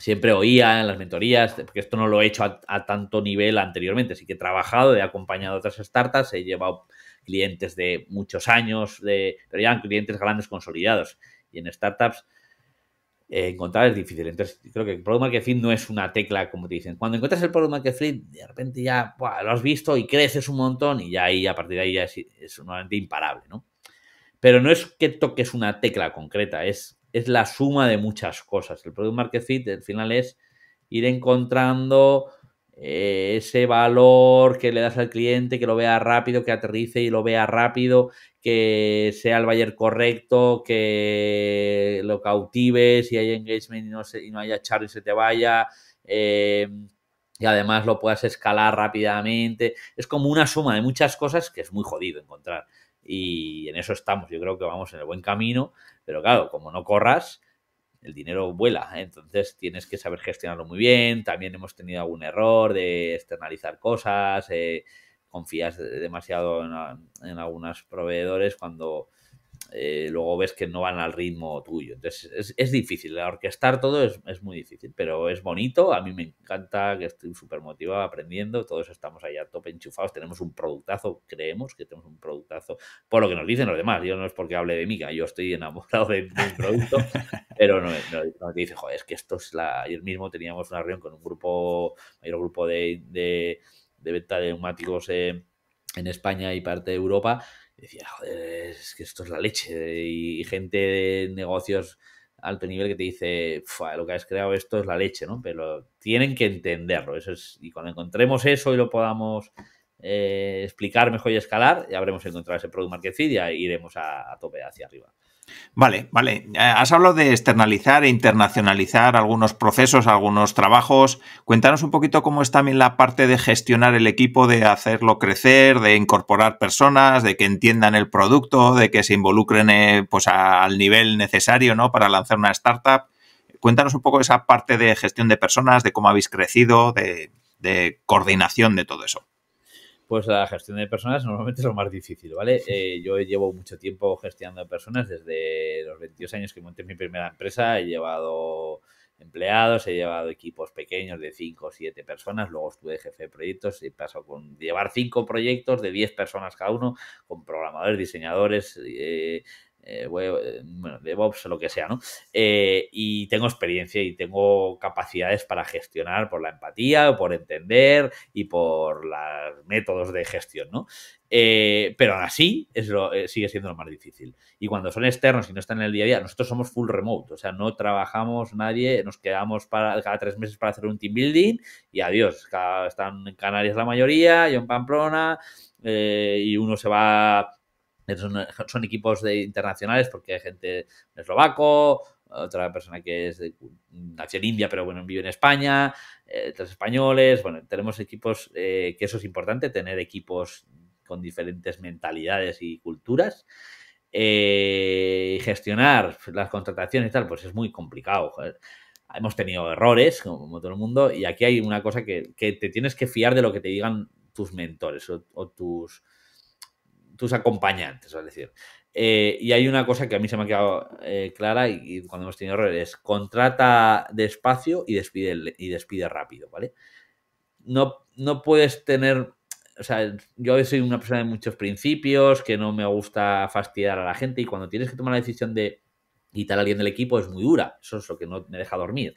siempre oía en las mentorías, porque esto no lo he hecho a, tanto nivel anteriormente, así que he trabajado, he acompañado a otras startups, he llevado clientes de muchos años, de, pero ya clientes grandes consolidados. Y en startups eh, encontrar es difícil. Entonces, creo que el problema market fit no es una tecla, como te dicen. Cuando encuentras el problema market fit, de repente ya lo has visto y creces un montón y ya ahí, a partir de ahí, ya es, es imparable, ¿no? Pero no es que toques una tecla concreta, es es la suma de muchas cosas. El Product Market Fit, al final, es ir encontrando eh, ese valor que le das al cliente, que lo vea rápido, que aterrice y lo vea rápido, que sea el buyer correcto, que lo cautives y hay engagement y no, se, y no haya char y se te vaya. Eh, y además lo puedas escalar rápidamente. Es como una suma de muchas cosas que es muy jodido encontrar y en eso estamos. Yo creo que vamos en el buen camino, pero claro, como no corras, el dinero vuela, ¿eh? entonces tienes que saber gestionarlo muy bien. También hemos tenido algún error de externalizar cosas, eh, confías demasiado en, en algunos proveedores cuando eh, luego ves que no van al ritmo tuyo. Entonces es, es difícil, orquestar todo es, muy difícil, pero es bonito, a mí me encanta, que estoy súper motivado aprendiendo, todos estamos allá a tope enchufados, tenemos un productazo, creemos que tenemos un productazo, por lo que nos dicen los demás, yo no es porque hable de mí, yo estoy enamorado de, un producto, pero no, te joder, es que esto es la... Ayer mismo teníamos una reunión con un grupo, mayor grupo de, de, venta de neumáticos en España y parte de Europa, decía, joder, es que esto es la leche. Y, gente de negocios alto nivel que te dice, lo que has creado esto es la leche, ¿no? Pero tienen que entenderlo. Eso es, y cuando encontremos eso y lo podamos eh, explicar mejor y escalar, ya habremos encontrado ese product market fit y iremos a tope hacia arriba. Vale, vale. Eh, has hablado de externalizar e internacionalizar algunos procesos, algunos trabajos. Cuéntanos un poquito cómo es también la parte de gestionar el equipo, de hacerlo crecer, de incorporar personas, de que entiendan el producto, de que se involucren eh, pues, al nivel necesario ¿no? para lanzar una startup. Cuéntanos un poco esa parte de gestión de personas, de cómo habéis crecido, de coordinación de todo eso pues la gestión de personas normalmente es lo más difícil, ¿vale? Eh, yo llevo mucho tiempo gestionando personas, desde los 22 años que monté mi primera empresa, he llevado empleados, he llevado equipos pequeños de 5 o 7 personas, luego estuve jefe de proyectos y paso con llevar 5 proyectos de 10 personas cada uno, con programadores, diseñadores, eh, eh, eh, bueno, DevOps o lo que sea, ¿no? Eh, y tengo experiencia y tengo capacidades para gestionar por la empatía, por entender y por los métodos de gestión, ¿no? Eh, pero aún así es lo, sigue siendo lo más difícil. Y cuando son externos y no están en el día a día, nosotros somos full remote, o sea, no trabajamos nadie, nos quedamos para, cada tres meses para hacer un team building y adiós. están en Canarias la mayoría, yo en Pamplona, y uno se va son, equipos de, internacionales porque hay gente eslovaco, otra persona que es nació en India, pero bueno, vive en España, otros eh, españoles, bueno, tenemos equipos, eh, que eso es importante, tener equipos con diferentes mentalidades y culturas. Eh, y gestionar las contrataciones y tal, pues es muy complicado. Hemos tenido errores, como, todo el mundo, y aquí hay una cosa que, te tienes que fiar de lo que te digan tus mentores o tus tus acompañantes, es decir. Eh, y hay una cosa que a mí se me ha quedado eh, clara y, y, cuando hemos tenido errores, contrata despacio y despide, y despide rápido, ¿vale? No, no puedes tener, o sea, yo soy una persona de muchos principios, que no me gusta fastidiar a la gente y cuando tienes que tomar la decisión de quitar a alguien del equipo es muy dura, eso es lo que no me deja dormir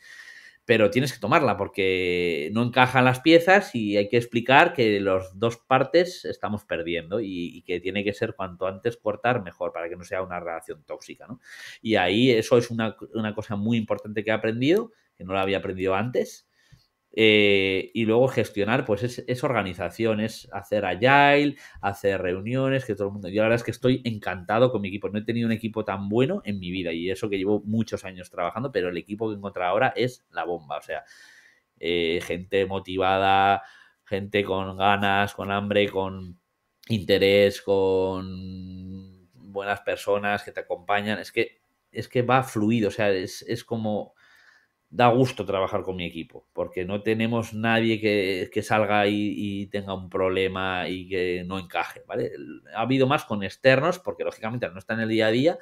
pero tienes que tomarla porque no encajan las piezas y hay que explicar que las dos partes estamos perdiendo y, que tiene que ser cuanto antes cortar mejor para que no sea una relación tóxica. Y ahí eso es una, una cosa muy importante que he aprendido, que no la había aprendido antes eh, y luego gestionar, pues es, organización, es hacer agile, hacer reuniones, que todo el mundo. Yo la verdad es que estoy encantado con mi equipo. No he tenido un equipo tan bueno en mi vida y eso que llevo muchos años trabajando, pero el equipo que encontrado ahora es la bomba. O sea, eh, gente motivada, gente con ganas, con hambre, con interés, con buenas personas que te acompañan. Es que, es que va fluido, o sea, es, es como da gusto trabajar con mi equipo, porque no tenemos nadie que, salga y, tenga un problema y que no encaje, ¿vale? Ha habido más con externos, porque lógicamente no está en el día a día,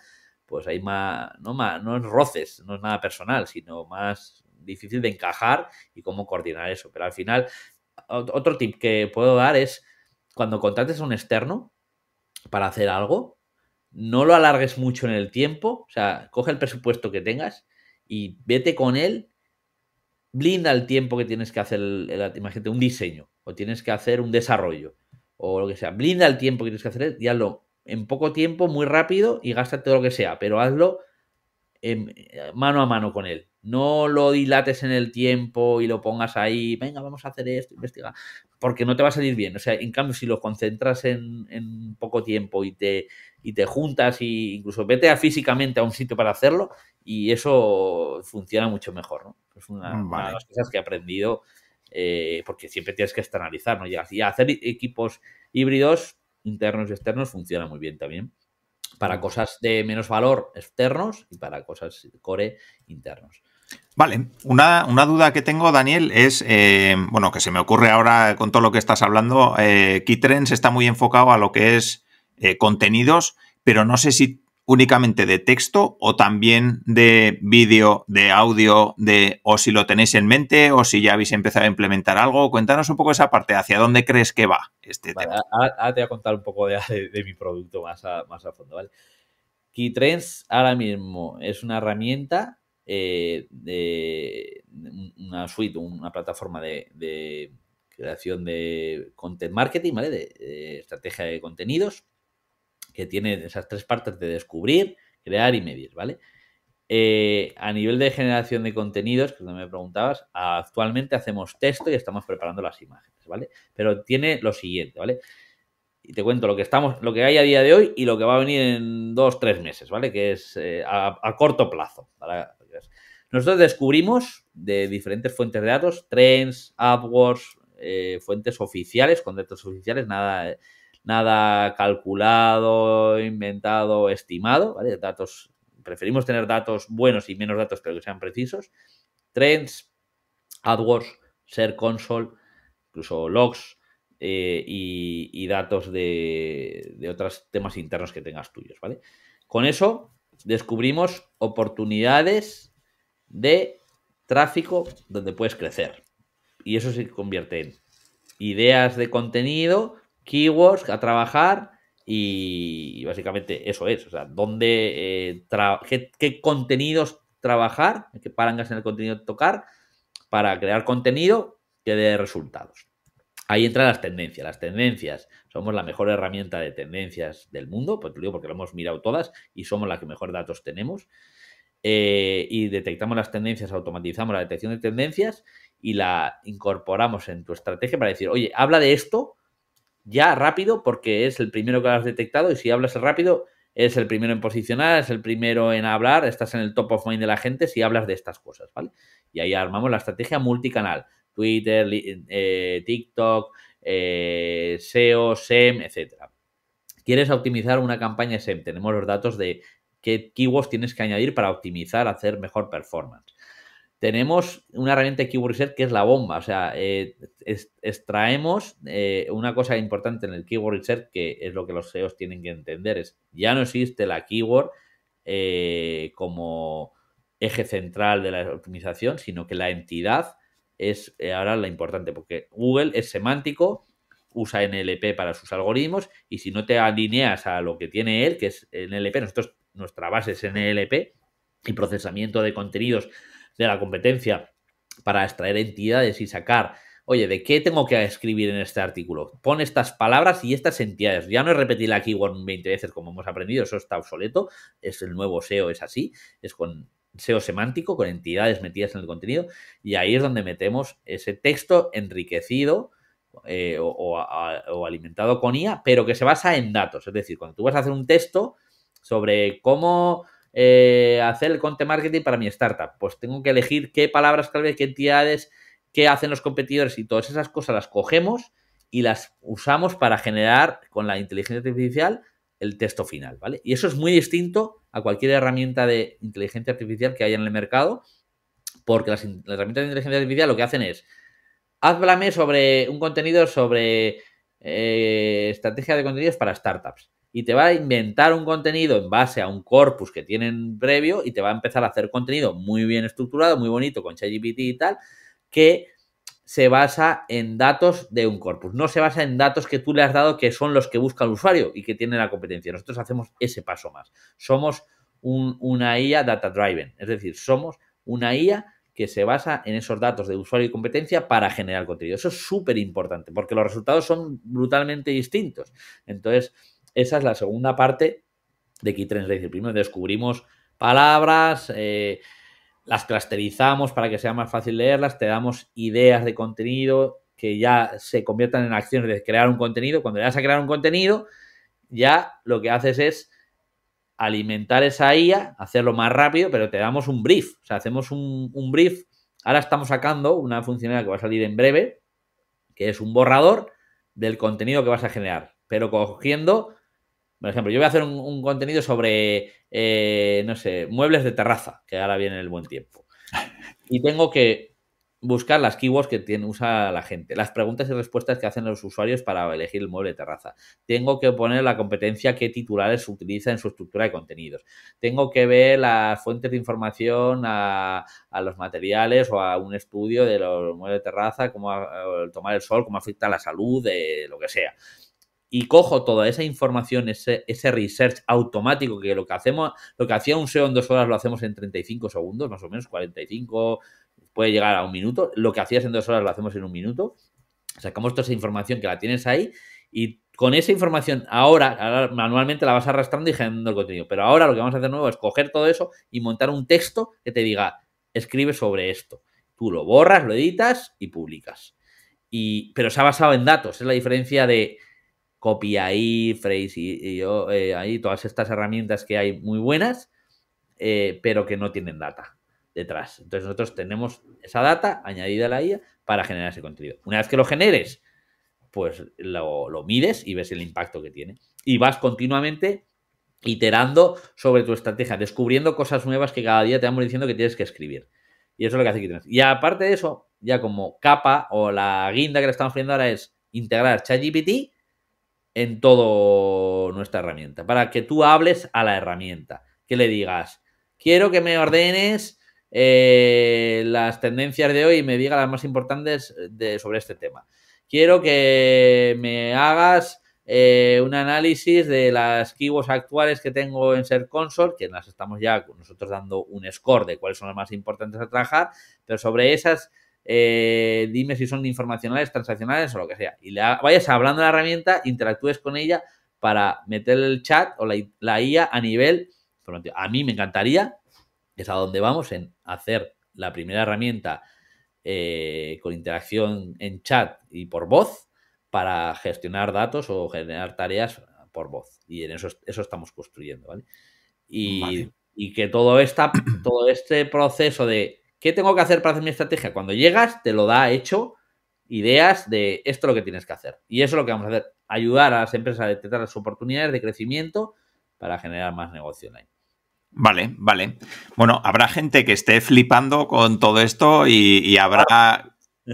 pues hay más, no, más, no es roces, no es nada personal, sino más difícil de encajar y cómo coordinar eso. Pero al final, otro tip que puedo dar es, cuando contrates a un externo para hacer algo, no lo alargues mucho en el tiempo, o sea, coge el presupuesto que tengas y vete con él, blinda el tiempo que tienes que hacer, imagínate, un diseño, o tienes que hacer un desarrollo, o lo que sea, blinda el tiempo que tienes que hacer y hazlo en poco tiempo, muy rápido y gástate todo lo que sea, pero hazlo en, eh, mano a mano con él. No lo dilates en el tiempo y lo pongas ahí, venga, vamos a hacer esto, investiga porque no te va a salir bien. O sea, en cambio, si lo concentras en, poco tiempo y te, y te juntas e incluso vete a físicamente a un sitio para hacerlo y eso funciona mucho mejor, ¿no? Es una, de las cosas que he aprendido eh, porque siempre tienes que externalizar, ¿no? Llegas y hacer equipos híbridos internos y externos funciona muy bien también. Para cosas de menos valor externos y para cosas core internos. Vale, una, duda que tengo, Daniel, es, eh, bueno, que se me ocurre ahora con todo lo que estás hablando, eh, Keytrends está muy enfocado a lo que es eh, contenidos, pero no sé si únicamente de texto o también de vídeo, de audio, de o si lo tenéis en mente o si ya habéis empezado a implementar algo. Cuéntanos un poco esa parte, hacia dónde crees que va este tema. te voy a contar un poco de, mi producto más a, más a fondo, ¿vale? Keytrends ahora mismo es una herramienta eh, de una suite, una plataforma de, creación de content marketing, ¿vale? De, estrategia de contenidos, que tiene esas tres partes de descubrir, crear y medir, ¿vale? Eh, a nivel de generación de contenidos, que me preguntabas, actualmente hacemos texto y estamos preparando las imágenes, ¿vale? Pero tiene lo siguiente, ¿vale? y te cuento lo que estamos, lo que hay a día de hoy y lo que va a venir en dos, tres meses, ¿vale? Que es eh, a, corto plazo, para nosotros descubrimos de diferentes fuentes de datos, Trends, AdWords, eh, fuentes oficiales, con datos oficiales, nada, nada calculado, inventado, estimado, ¿vale? Datos, preferimos tener datos buenos y menos datos, pero que sean precisos. Trends, AdWords, Ser Console, incluso logs eh, y, datos de, de otros temas internos que tengas tuyos, ¿vale? Con eso descubrimos oportunidades de tráfico donde puedes crecer. Y eso se convierte en ideas de contenido, keywords a trabajar y básicamente eso es. O sea, dónde, eh, qué, contenidos trabajar, qué parangas en el contenido tocar para crear contenido que dé resultados. Ahí entran las tendencias. Las tendencias, somos la mejor herramienta de tendencias del mundo, pues lo porque lo hemos mirado todas y somos la que mejor datos tenemos. Eh, y detectamos las tendencias, automatizamos la detección de tendencias y la incorporamos en tu estrategia para decir, oye, habla de esto ya rápido porque es el primero que has detectado y si hablas rápido es el primero en posicionar, es el primero en hablar, estás en el top of mind de la gente si hablas de estas cosas, ¿vale? Y ahí armamos la estrategia multicanal, Twitter, eh, TikTok, eh, SEO, SEM, etcétera. ¿Quieres optimizar una campaña SEM? Tenemos los datos de qué keywords tienes que añadir para optimizar, hacer mejor performance. Tenemos una herramienta de Keyword Research que es la bomba, o sea, eh, extraemos eh, una cosa importante en el Keyword Research que es lo que los SEOs tienen que entender, es ya no existe la keyword eh, como eje central de la optimización, sino que la entidad es ahora la importante, porque Google es semántico, usa NLP para sus algoritmos y si no te alineas a lo que tiene él, que es NLP, nosotros nuestra base es NLP y procesamiento de contenidos de la competencia para extraer entidades y sacar, oye, ¿de qué tengo que escribir en este artículo? Pon estas palabras y estas entidades. Ya no es repetir la keyword 20 veces como hemos aprendido, eso está obsoleto, es el nuevo SEO, es así, es con SEO semántico, con entidades metidas en el contenido, y ahí es donde metemos ese texto enriquecido. Eh, o, o alimentado con IA, pero que se basa en datos. Es decir, cuando tú vas a hacer un texto, sobre cómo eh, hacer el content marketing para mi startup. Pues tengo que elegir qué palabras clave, qué entidades, qué hacen los competidores y todas esas cosas las cogemos y las usamos para generar con la inteligencia artificial el texto final, ¿vale? Y eso es muy distinto a cualquier herramienta de inteligencia artificial que haya en el mercado, porque las, herramientas de inteligencia artificial lo que hacen es, háblame sobre un contenido sobre eh, estrategia de contenidos para startups y te va a inventar un contenido en base a un corpus que tienen previo y te va a empezar a hacer contenido muy bien estructurado, muy bonito con ChatGPT y tal, que se basa en datos de un corpus, no se basa en datos que tú le has dado que son los que busca el usuario y que tiene la competencia. Nosotros hacemos ese paso más. Somos una IA data driven, es decir, somos una IA que se basa en esos datos de usuario y competencia para generar contenido. Eso es súper importante porque los resultados son brutalmente distintos. Entonces, esa es la segunda parte de Key decir, Primero descubrimos palabras, eh, las clusterizamos para que sea más fácil leerlas, te damos ideas de contenido que ya se conviertan en acciones de crear un contenido. Cuando ya vas a crear un contenido, ya lo que haces es alimentar esa IA, hacerlo más rápido, pero te damos un brief. O sea, hacemos un, un brief. Ahora estamos sacando una funcionalidad que va a salir en breve, que es un borrador del contenido que vas a generar, pero cogiendo por ejemplo, yo voy a hacer un, contenido sobre, eh, no sé, muebles de terraza, que ahora viene el buen tiempo. Y tengo que buscar las keywords que usa la gente, las preguntas y respuestas que hacen los usuarios para elegir el mueble de terraza. Tengo que poner la competencia qué titulares utiliza en su estructura de contenidos. Tengo que ver las fuentes de información a, los materiales o a un estudio de los muebles de terraza, cómo tomar el sol, cómo afecta a la salud, de lo que sea y cojo toda esa información, ese, research automático que lo que hacemos, lo que hacía un SEO en dos horas lo hacemos en 35 segundos, más o menos, 45, puede llegar a un minuto, lo que hacías en dos horas lo hacemos en un minuto, sacamos toda esa información que la tienes ahí y con esa información ahora, manualmente la vas arrastrando y generando el contenido. Pero ahora lo que vamos a hacer nuevo es coger todo eso y montar un texto que te diga, escribe sobre esto. Tú lo borras, lo editas y publicas. Y, pero se ha basado en datos. Es la diferencia de copia ahí, Phrase y, yo, eh, ahí, todas estas herramientas que hay muy buenas, eh, pero que no tienen data detrás. Entonces nosotros tenemos esa data añadida a la IA para generar ese contenido. Una vez que lo generes, pues lo, mides y ves el impacto que tiene. Y vas continuamente iterando sobre tu estrategia, descubriendo cosas nuevas que cada día te vamos diciendo que tienes que escribir. Y eso es lo que hace que tienes. Y aparte de eso, ya como capa o la guinda que le estamos poniendo ahora es integrar ChatGPT en toda nuestra herramienta, para que tú hables a la herramienta, que le digas, quiero que me ordenes eh, las tendencias de hoy y me diga las más importantes eh, de, sobre este tema. Quiero que me hagas eh, un análisis de las keywords actuales que tengo en Ser Console, que las estamos ya nosotros dando un score de cuáles son las más importantes a trabajar, pero sobre esas eh, dime si son informacionales, transaccionales o lo que sea. Y vayas hablando de la herramienta, interactúes con ella para meter el chat o la, la IA a nivel A mí me encantaría, es a donde vamos, en hacer la primera herramienta eh, con interacción en chat y por voz para gestionar datos o generar tareas por voz. Y en eso, eso estamos construyendo, ¿vale? Y, que todo, todo este proceso de ¿Qué tengo que hacer para hacer mi estrategia? Cuando llegas, te lo da hecho, ideas de esto lo que tienes que hacer. Y eso es lo que vamos a hacer, ayudar a las empresas a detectar las oportunidades de crecimiento para generar más negocio online. Vale, vale. Bueno, habrá gente que esté flipando con todo esto y habrá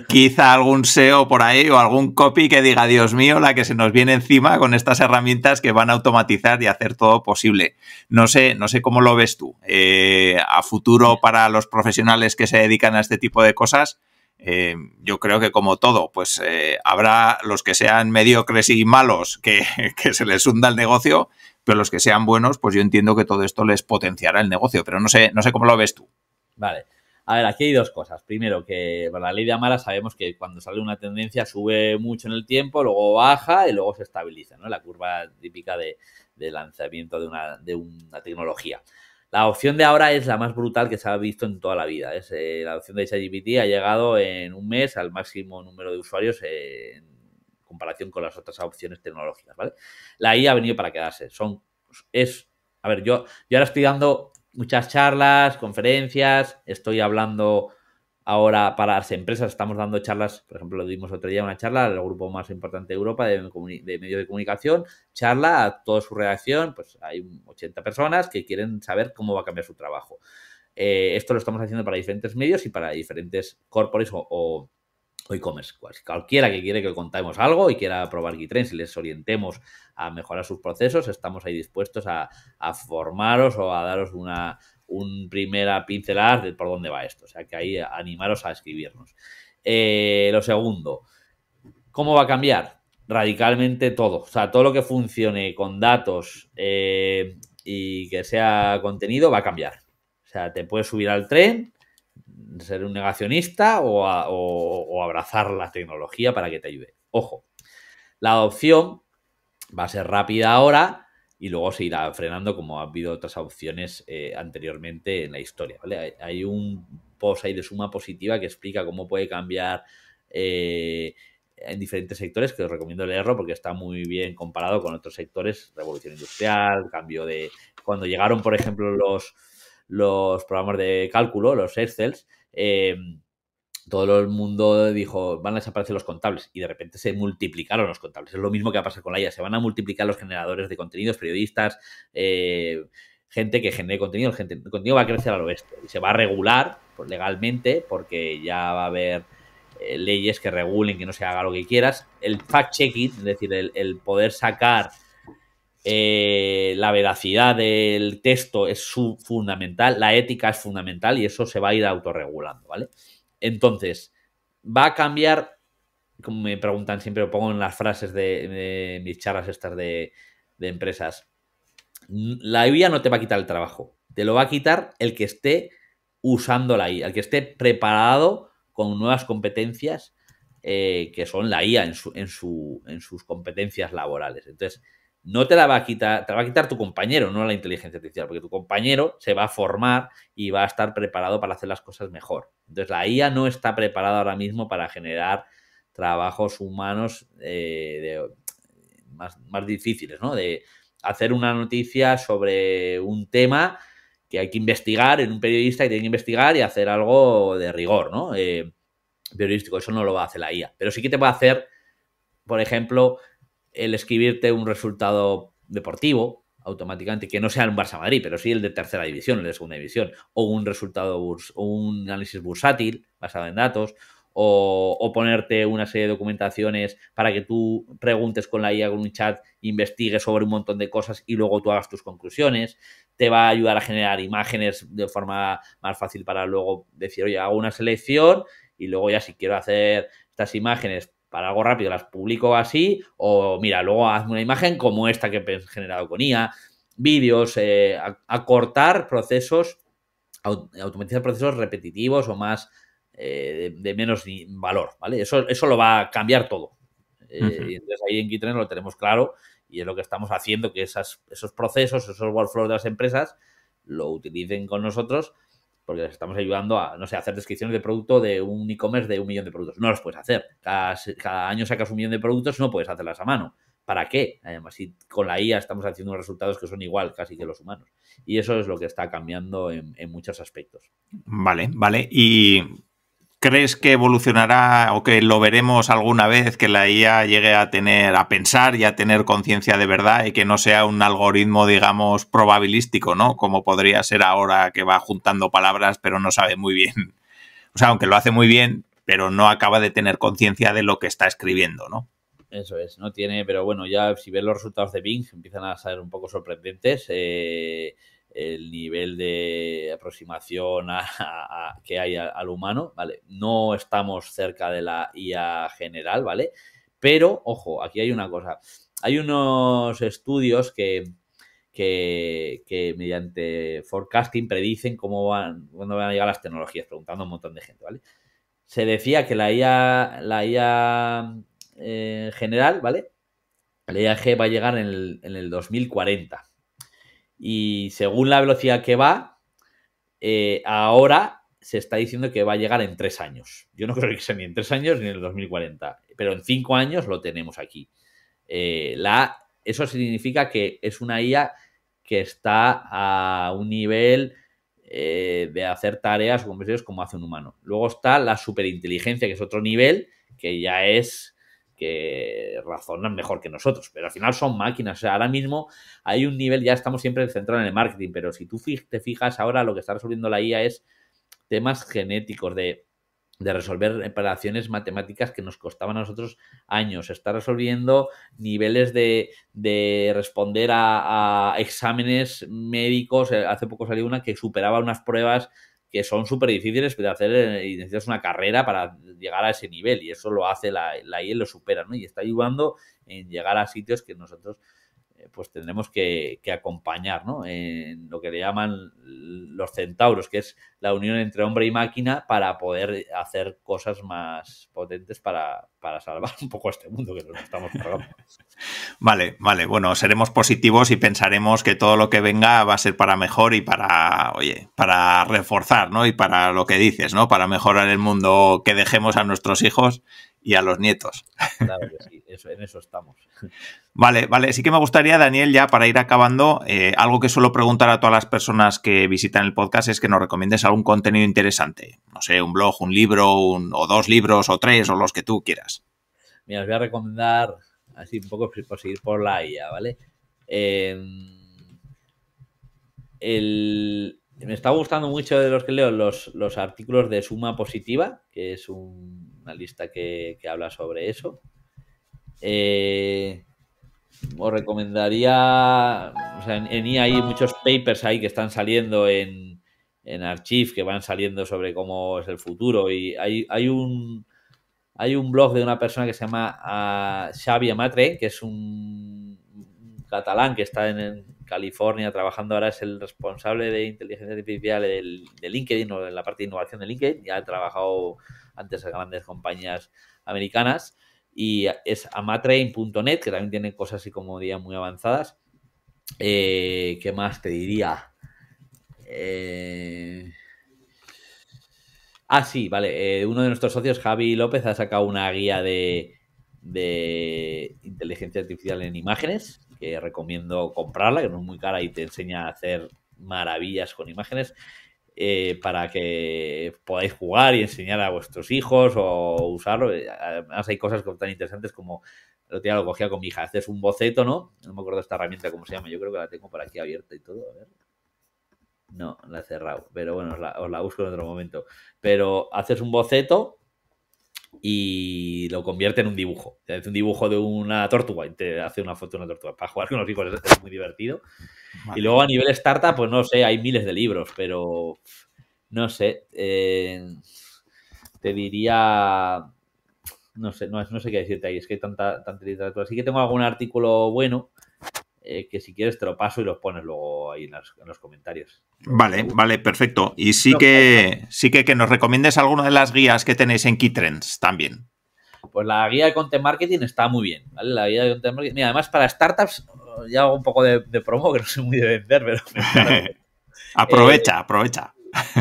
quizá algún SEO por ahí o algún copy que diga, Dios mío, la que se nos viene encima con estas herramientas que van a automatizar y hacer todo posible. No sé, no sé cómo lo ves tú. Eh, a futuro para los profesionales que se dedican a este tipo de cosas, eh, yo creo que como todo, pues eh, habrá los que sean mediocres y malos que, que se les hunda el negocio, pero los que sean buenos, pues yo entiendo que todo esto les potenciará el negocio, pero no sé, no sé cómo lo ves tú. Vale. A ver, aquí hay dos cosas. Primero, que para la ley de Amara sabemos que cuando sale una tendencia sube mucho en el tiempo, luego baja y luego se estabiliza, ¿no? La curva típica de, lanzamiento de una, tecnología. La opción de ahora es la más brutal que se ha visto en toda la vida. Es, ¿eh? la opción de ChatGPT ha llegado en un mes al máximo número de usuarios en comparación con las otras opciones tecnológicas, ¿vale? La IA ha venido para quedarse. Son, es, a ver, yo, yo ahora estoy dando muchas charlas, conferencias, estoy hablando ahora para las empresas, estamos dando charlas, por ejemplo, lo dimos otro día una charla al grupo más importante de Europa de, medios de comunicación, charla a toda su redacción, pues hay 80 personas que quieren saber cómo va a cambiar su trabajo. Eh, esto lo estamos haciendo para diferentes medios y para diferentes corporates o, o Hoy e-commerce. Cualquiera que quiere que contemos algo y quiera probar Gitrends si les orientemos a mejorar sus procesos, estamos ahí dispuestos a, formaros o a daros una, un primera pincelada de por dónde va esto. O sea, que ahí animaros a escribirnos. Eh, lo segundo, ¿cómo va a cambiar? Radicalmente todo. O sea, todo lo que funcione con datos eh, y que sea contenido va a cambiar. O sea, te puedes subir al tren ser un negacionista o, abrazar la tecnología para que te ayude. Ojo, la adopción va a ser rápida ahora, y luego se irá frenando como ha habido otras opciones eh, anteriormente en la historia. Hay, un post ahí de suma positiva que explica cómo puede cambiar eh, en diferentes sectores, que os recomiendo leerlo porque está muy bien comparado con otros sectores, revolución industrial, cambio de... Cuando llegaron, por ejemplo, los, los programas de cálculo, los Excels, em, todo el mundo dijo, van a desaparecer los contables y de repente se multiplicaron los contables. Es lo mismo que va a pasar con la IA, se van a multiplicar los generadores de contenidos, periodistas, eh, gente que genere contenido, el contenido va a crecer lo oeste y se va a regular pues, legalmente porque ya va a haber eh, leyes que regulen que no se haga lo que quieras. El fact-checking, es decir, el poder sacar eh, la veracidad del texto es fundamental, la ética es fundamental y eso se va a ir autorregulando, ¿vale? Entonces, va a cambiar, como me preguntan siempre, lo pongo en las frases de, mis charlas estas de, empresas, la IA no te va a quitar el trabajo, te lo va a quitar el que esté usando la IA, el que esté preparado con nuevas competencias eh, que son la IA en, en sus competencias laborales. Entonces, no te la va a quitar, te va a quitar tu compañero, no la inteligencia artificial, porque tu compañero se va a formar y va a estar preparado para hacer las cosas mejor. Entonces, la IA no está preparada ahora mismo para generar trabajos humanos eh, más, difíciles, ¿no? De hacer una noticia sobre un tema que hay que investigar en un periodista y tiene que investigar y hacer algo de rigor, ¿no? Eh, periodístico, eso no lo va a hacer la IA. Pero sí que te va a hacer, por ejemplo, el escribirte un resultado deportivo automáticamente, que no sea el Barça Madrid, pero sí el de tercera división, el de segunda división, o un resultado o un análisis bursátil basado en datos, o, o, ponerte una serie de documentaciones para que tú preguntes con la IA, con un chat, investigues sobre un montón de cosas y luego tú hagas tus conclusiones. Te va a ayudar a generar imágenes de forma más fácil para luego decir, oye, hago una selección y luego ya si quiero hacer estas imágenes algo rápido las publico así, o mira, luego hazme una imagen como esta que he generado con IA, vídeos, eh, acortar procesos, automatizar procesos repetitivos o más eh, de, menos valor, ¿vale? Eso, eso lo va a cambiar todo. Eh, y entonces ahí en Kitren lo tenemos claro y es lo que estamos haciendo, que esas, esos procesos, esos workflows de las empresas lo utilicen con nosotros porque les estamos ayudando a, no sé, hacer descripciones de producto de un e-commerce de un millón de productos. No los puedes hacer. Cada, año sacas un millón de productos, no puedes hacerlas a mano. ¿Para qué? Además, si con la IA estamos haciendo resultados que son igual casi que los humanos. Y eso es lo que está cambiando en muchos aspectos. Vale, vale. Y ¿Crees que evolucionará o que lo veremos alguna vez que la IA llegue a tener, a pensar y a tener conciencia de verdad y que no sea un algoritmo, digamos, probabilístico, ¿no? Como podría ser ahora que va juntando palabras, pero no sabe muy bien. O sea, aunque lo hace muy bien, pero no acaba de tener conciencia de lo que está escribiendo, ¿no? Eso es, no tiene, pero bueno, ya si ves los resultados de Bing, empiezan a ser un poco sorprendentes. Eh, el nivel de aproximación que hay al humano, ¿vale? No estamos cerca de la IA general, ¿vale? Pero, ojo, aquí hay una cosa. Hay unos estudios que, mediante forecasting predicen cómo van, cuándo van a llegar las tecnologías, preguntando a un montón de gente, ¿vale? Se decía que la IA, la IA eh, general, ¿vale? La IAG va a llegar en el, en el 2040, y según la velocidad que va, eh, ahora se está diciendo que va a llegar en tres años. Yo no creo que sea ni en tres años ni en el 2040, pero en cinco años lo tenemos aquí. Eh, la, eso significa que es una IA que está a un nivel eh, de hacer tareas o como hace un humano. Luego está la superinteligencia, que es otro nivel, que ya es que razonan mejor que nosotros, pero al final son máquinas. ahora mismo hay un nivel, ya estamos siempre centrados en el marketing, pero si tú te fijas ahora lo que está resolviendo la IA es temas genéticos de resolver operaciones matemáticas que nos costaban a nosotros años. Está resolviendo niveles de, responder a, a, exámenes médicos. Eh, hace poco salió una que superaba unas pruebas que son súper difíciles de hacer eh, y necesitas una carrera para llegar a ese nivel y eso lo hace la, la lo supera, ¿no? Y está ayudando en llegar a sitios que nosotros eh, pues tendremos que, acompañar ¿no? en lo que le llaman los centauros, que es la unión entre hombre y máquina para poder hacer cosas más potentes para, salvar un poco este mundo que nos estamos cargando. Vale, vale, bueno, seremos positivos y pensaremos que todo lo que venga va a ser para mejor y para, oye, para reforzar, ¿no? Y para lo que dices, ¿no? Para mejorar el mundo que dejemos a nuestros hijos y a los nietos. Claro que sí, en eso estamos. Vale, vale. Sí que me gustaría, Daniel, ya para ir acabando, eh, algo que suelo preguntar a todas las personas que visitan el podcast es que nos recomiendes algún contenido interesante. No sé, un blog, un libro, o dos libros, o tres, o los que tú quieras. Mira, os voy a recomendar, así un poco por seguir por la IA, ¿vale? Em, el, me está gustando mucho de los que leo los artículos de Suma Positiva, que es un una lista que, habla sobre eso. Eh, os recomendaría, o sea, en, en, e hay muchos papers ahí que están saliendo en, en Archive, que van saliendo sobre cómo es el futuro. Y hay, hay un hay un blog de una persona que se llama uh, Xavi Amatre, que es un catalán que está en, California trabajando ahora, es el responsable de inteligencia artificial de, LinkedIn o en la parte de innovación de LinkedIn, ya ha trabajado ...antes a grandes compañías americanas. Y es amatrain.net, que también tiene cosas como como muy avanzadas. Eh, ¿Qué más te diría? Eh... Ah, sí, vale. Eh, uno de nuestros socios, Javi López, ha sacado una guía de, de, inteligencia artificial en imágenes, que recomiendo comprarla, que no es muy cara y te enseña a hacer maravillas con imágenes. Eh, para que podáis jugar y enseñar a vuestros hijos o usarlo. Eh, además, hay cosas tan interesantes como lo tenía lo cogía con mi hija. Haces un boceto, ¿no? No me acuerdo esta herramienta cómo se llama. Yo creo que la tengo por aquí abierta y todo. A ver. No, la he cerrado. Pero bueno, la, os la busco en otro momento. Pero haces un boceto y lo convierte en un dibujo. Es un dibujo de una tortuga y te hace una foto de una tortuga. Para jugar con los hijos es, muy divertido. Y luego a nivel startup, pues no sé, hay miles de libros, pero no sé. Eh, te diría. No sé, no, sé qué decirte ahí, es que hay tanta, tanta literatura. así que tengo algún artículo bueno eh, que si quieres te lo paso y los pones luego ahí en, los comentarios. Vale, vale, perfecto. Y sí que sí que, que, nos recomiendes alguna de las guías que tenéis en Keytrends también. Pues la guía de content marketing está muy bien, ¿vale? La guía de content marketing. Mira, además para startups, eh, ya hago un poco de, promo, que no soy muy de vender, pero. aprovecha, eh, aprovecha.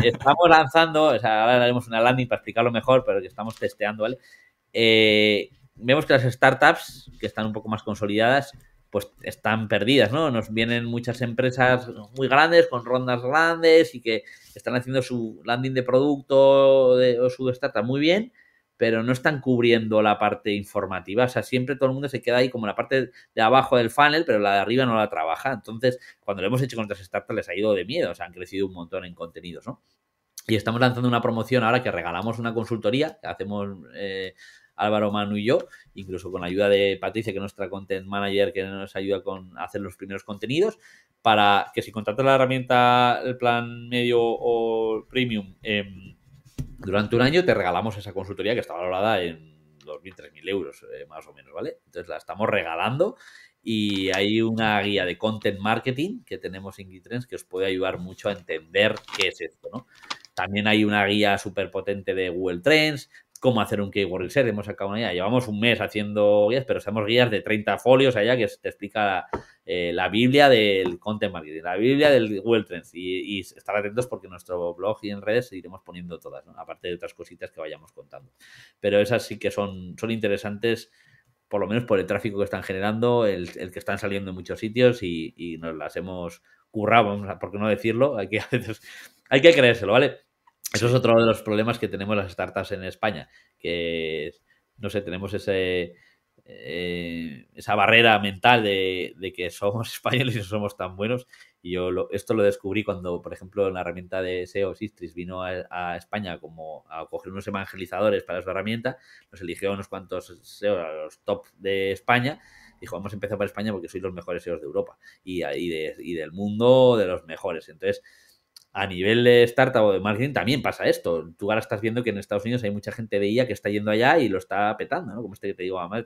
Estamos lanzando, ahora haremos una landing para explicarlo mejor, pero que estamos testeando, ¿vale? vemos que las startups que están un poco más consolidadas pues están perdidas, ¿no? Nos vienen muchas empresas muy grandes, con rondas grandes y que están haciendo su landing de producto o su startup muy bien, pero no están cubriendo la parte informativa. O sea, siempre todo el mundo se queda ahí como la parte de abajo del funnel, pero la de arriba no la trabaja. Entonces, cuando lo hemos hecho con otras startups, les ha ido de miedo. O sea, han crecido un montón en contenidos, ¿no? Y estamos lanzando una promoción ahora que regalamos una consultoría, que hacemos eh, Álvaro Manu y yo, incluso con la ayuda de Patricia, que es nuestra content manager, que nos ayuda con hacer los primeros contenidos, para que si contratas la herramienta, el plan medio o premium, em, durante un año te regalamos esa consultoría que está valorada en 2.000, 3.000 euros, eh, más o menos, ¿vale? Entonces la estamos regalando y hay una guía de content marketing que tenemos en Gitrends que os puede ayudar mucho a entender qué es esto, ¿no? También hay una guía súper potente de Google Trends, cómo hacer un keyword research. Hemos sacado una guía, llevamos un mes haciendo guías, pero hacemos guías de 30 folios allá que te explica eh, la Biblia del content marketing, la Biblia del Google Trends. Y, estar atentos porque nuestro blog y en redes iremos poniendo todas, aparte de otras cositas que vayamos contando. Pero esas sí que son, interesantes por lo menos por el tráfico que están generando, el, que están saliendo en muchos sitios y, nos las hemos currado, vamos por qué no decirlo, que, hay que creérselo, ¿vale? Eso es otro de los problemas que tenemos las startups en España, que, no sé, tenemos ese, eh, esa barrera mental de, que somos españoles y no somos tan buenos. Y yo esto lo descubrí cuando, por ejemplo, la herramienta de SEO, Sistris, vino a, España como a coger unos evangelizadores para su herramienta, nos eligió unos cuantos SEO a los top de España dijo, vamos a empezar por España porque soy los mejores SEOs de Europa y, y, del mundo de los mejores. Entonces, a nivel de startup o de marketing también pasa esto. Tú ahora estás viendo que en Estados Unidos hay mucha gente de IA que está yendo allá y lo está petando, ¿no? Como este que te digo, además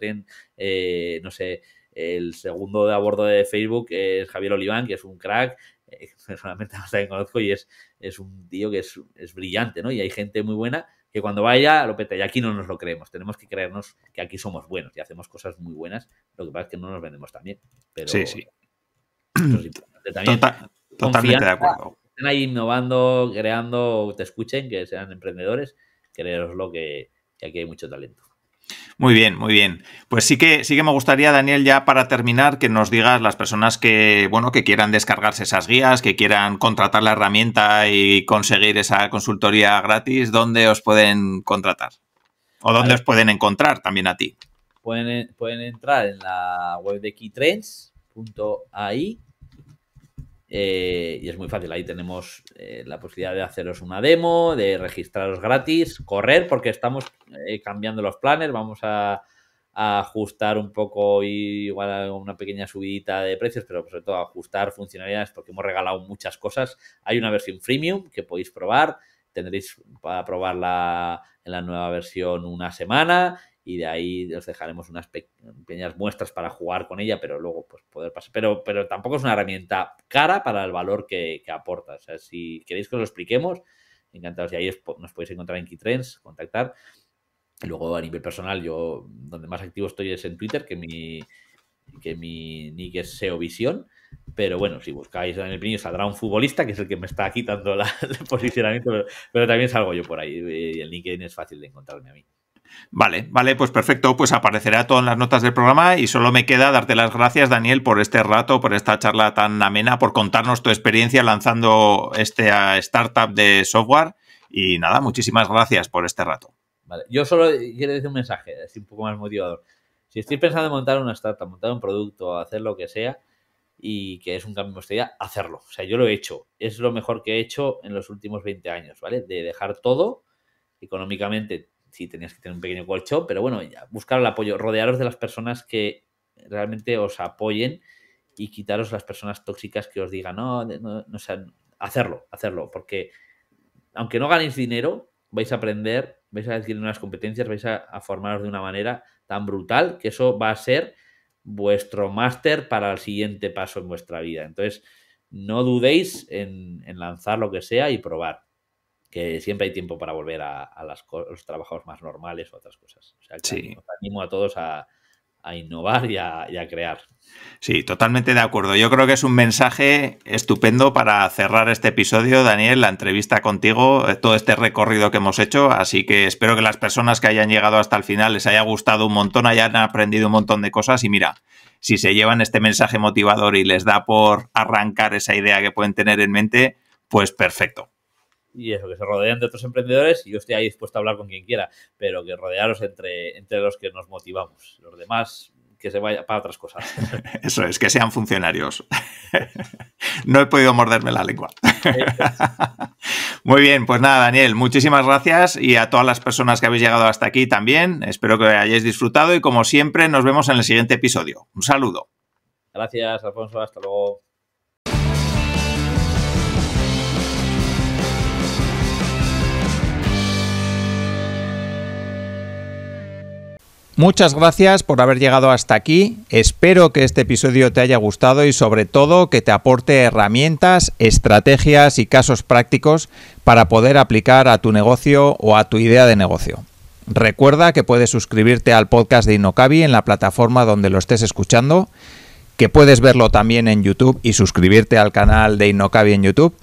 eh, no sé, el segundo de a bordo de Facebook es Javier Oliván, que es un crack, eh, personalmente que conozco y es, es un tío que es, brillante, ¿no? Y hay gente muy buena que cuando vaya lo peta y aquí no nos lo creemos, tenemos que creernos que aquí somos buenos y hacemos cosas muy buenas, lo que pasa es que no nos vendemos tan bien. Pero, sí, sí. totalmente de acuerdo estén ahí innovando, creando, te escuchen, que sean emprendedores, creeroslo que, que aquí hay mucho talento. Muy bien, muy bien. Pues sí que sí que me gustaría, Daniel, ya para terminar, que nos digas las personas que, bueno, que quieran descargarse esas guías, que quieran contratar la herramienta y conseguir esa consultoría gratis, ¿dónde os pueden contratar? O dónde os pueden encontrar también a ti. Pueden, pueden entrar en la web de keytrends.ai eh, y es muy fácil, ahí tenemos eh, la posibilidad de haceros una demo, de registraros gratis, correr, porque estamos eh, cambiando los planes, vamos a, ajustar un poco y igual una pequeña subidita de precios, pero sobre todo ajustar funcionalidades porque hemos regalado muchas cosas. Hay una versión freemium que podéis probar, tendréis para probarla en la nueva versión una semana y de ahí os dejaremos unas pequeñas muestras para jugar con ella, pero luego pues poder pasar. Pero, pero tampoco es una herramienta cara para el valor que, que aporta. O sea, si queréis que os lo expliquemos, encantados. Y ahí nos podéis encontrar en Keytrends, contactar. Luego a nivel personal, yo donde más activo estoy es en Twitter, que mi, que mi nick es SEOVisión. Pero bueno, si buscáis en el Pino saldrá un futbolista, que es el que me está quitando la, el posicionamiento, pero, también salgo yo por ahí. Y el LinkedIn es fácil de encontrarme a mí. Vale, vale, pues perfecto, pues aparecerá todo en las notas del programa y solo me queda darte las gracias, Daniel, por este rato, por esta charla tan amena, por contarnos tu experiencia lanzando esta ah, startup de software y nada, muchísimas gracias por este rato. Vale, yo solo quiero decir un mensaje, así un poco más motivador. Si estoy pensando en montar una startup, montar un producto, hacer lo que sea y que es un cambio de hacerlo. O sea, yo lo he hecho, es lo mejor que he hecho en los últimos 20 años, ¿vale? De dejar todo económicamente sí tenías que tener un pequeño colchón, pero bueno, buscar el apoyo, rodearos de las personas que realmente os apoyen y quitaros las personas tóxicas que os digan, no, no, o hacerlo, hacerlo, porque aunque no ganéis dinero, vais a aprender, vais a adquirir unas competencias, vais a, formaros de una manera tan brutal que eso va a ser vuestro máster para el siguiente paso en vuestra vida. Entonces, no dudéis en lanzar lo que sea y probar que siempre hay tiempo para volver a, los trabajos más normales o otras cosas. O sea, sí. animo a todos a, innovar y y a, crear. Sí, totalmente de acuerdo. Yo creo que es un mensaje estupendo para cerrar este episodio, Daniel, la entrevista contigo, eh, todo este recorrido que hemos hecho. Así que espero que las personas que hayan llegado hasta el final les haya gustado un montón, hayan aprendido un montón de cosas y mira. Si se llevan este mensaje motivador y les da por arrancar esa idea que pueden tener en mente, pues perfecto y eso, que se rodean de otros emprendedores y yo estoy ahí dispuesto a hablar con quien quiera, pero que rodearos entre, entre los que nos motivamos. Los demás que se vaya para otras cosas. Eso es, que sean funcionarios. No he podido morderme la lengua. Muy bien, pues nada, Daniel, muchísimas gracias y a todas las personas que habéis llegado hasta aquí también. Espero que hayáis disfrutado y como siempre nos vemos en el siguiente episodio. Un saludo. Gracias, Alfonso. Hasta luego. Muchas gracias por haber llegado hasta aquí. Espero que este episodio te haya gustado y sobre todo que te aporte herramientas, estrategias y casos prácticos para poder aplicar a tu negocio o a tu idea de negocio. Recuerda que puedes suscribirte al podcast de Inocabi en la plataforma donde lo estés escuchando, que puedes verlo también en YouTube y suscribirte al canal de Inocabi en YouTube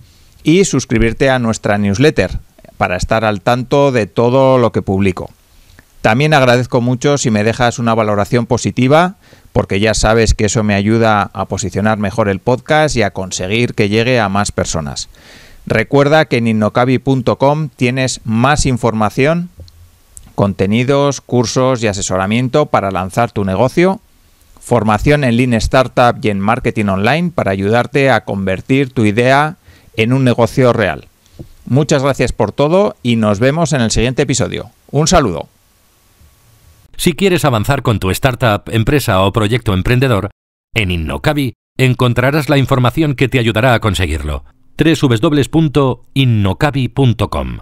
y suscribirte a nuestra newsletter para estar al tanto de todo lo que publico. También agradezco mucho si me dejas una valoración positiva, porque ya sabes que eso me ayuda a posicionar mejor el podcast y a conseguir que llegue a más personas. Recuerda que en innocabi.com tienes más información, contenidos, cursos y asesoramiento para lanzar tu negocio, formación en Lean Startup y en Marketing Online para ayudarte a convertir tu idea en un negocio real. Muchas gracias por todo y nos vemos en el siguiente episodio. Un saludo. Si quieres avanzar con tu startup, empresa o proyecto emprendedor, en Innocabi encontrarás la información que te ayudará a conseguirlo. www.innocabi.com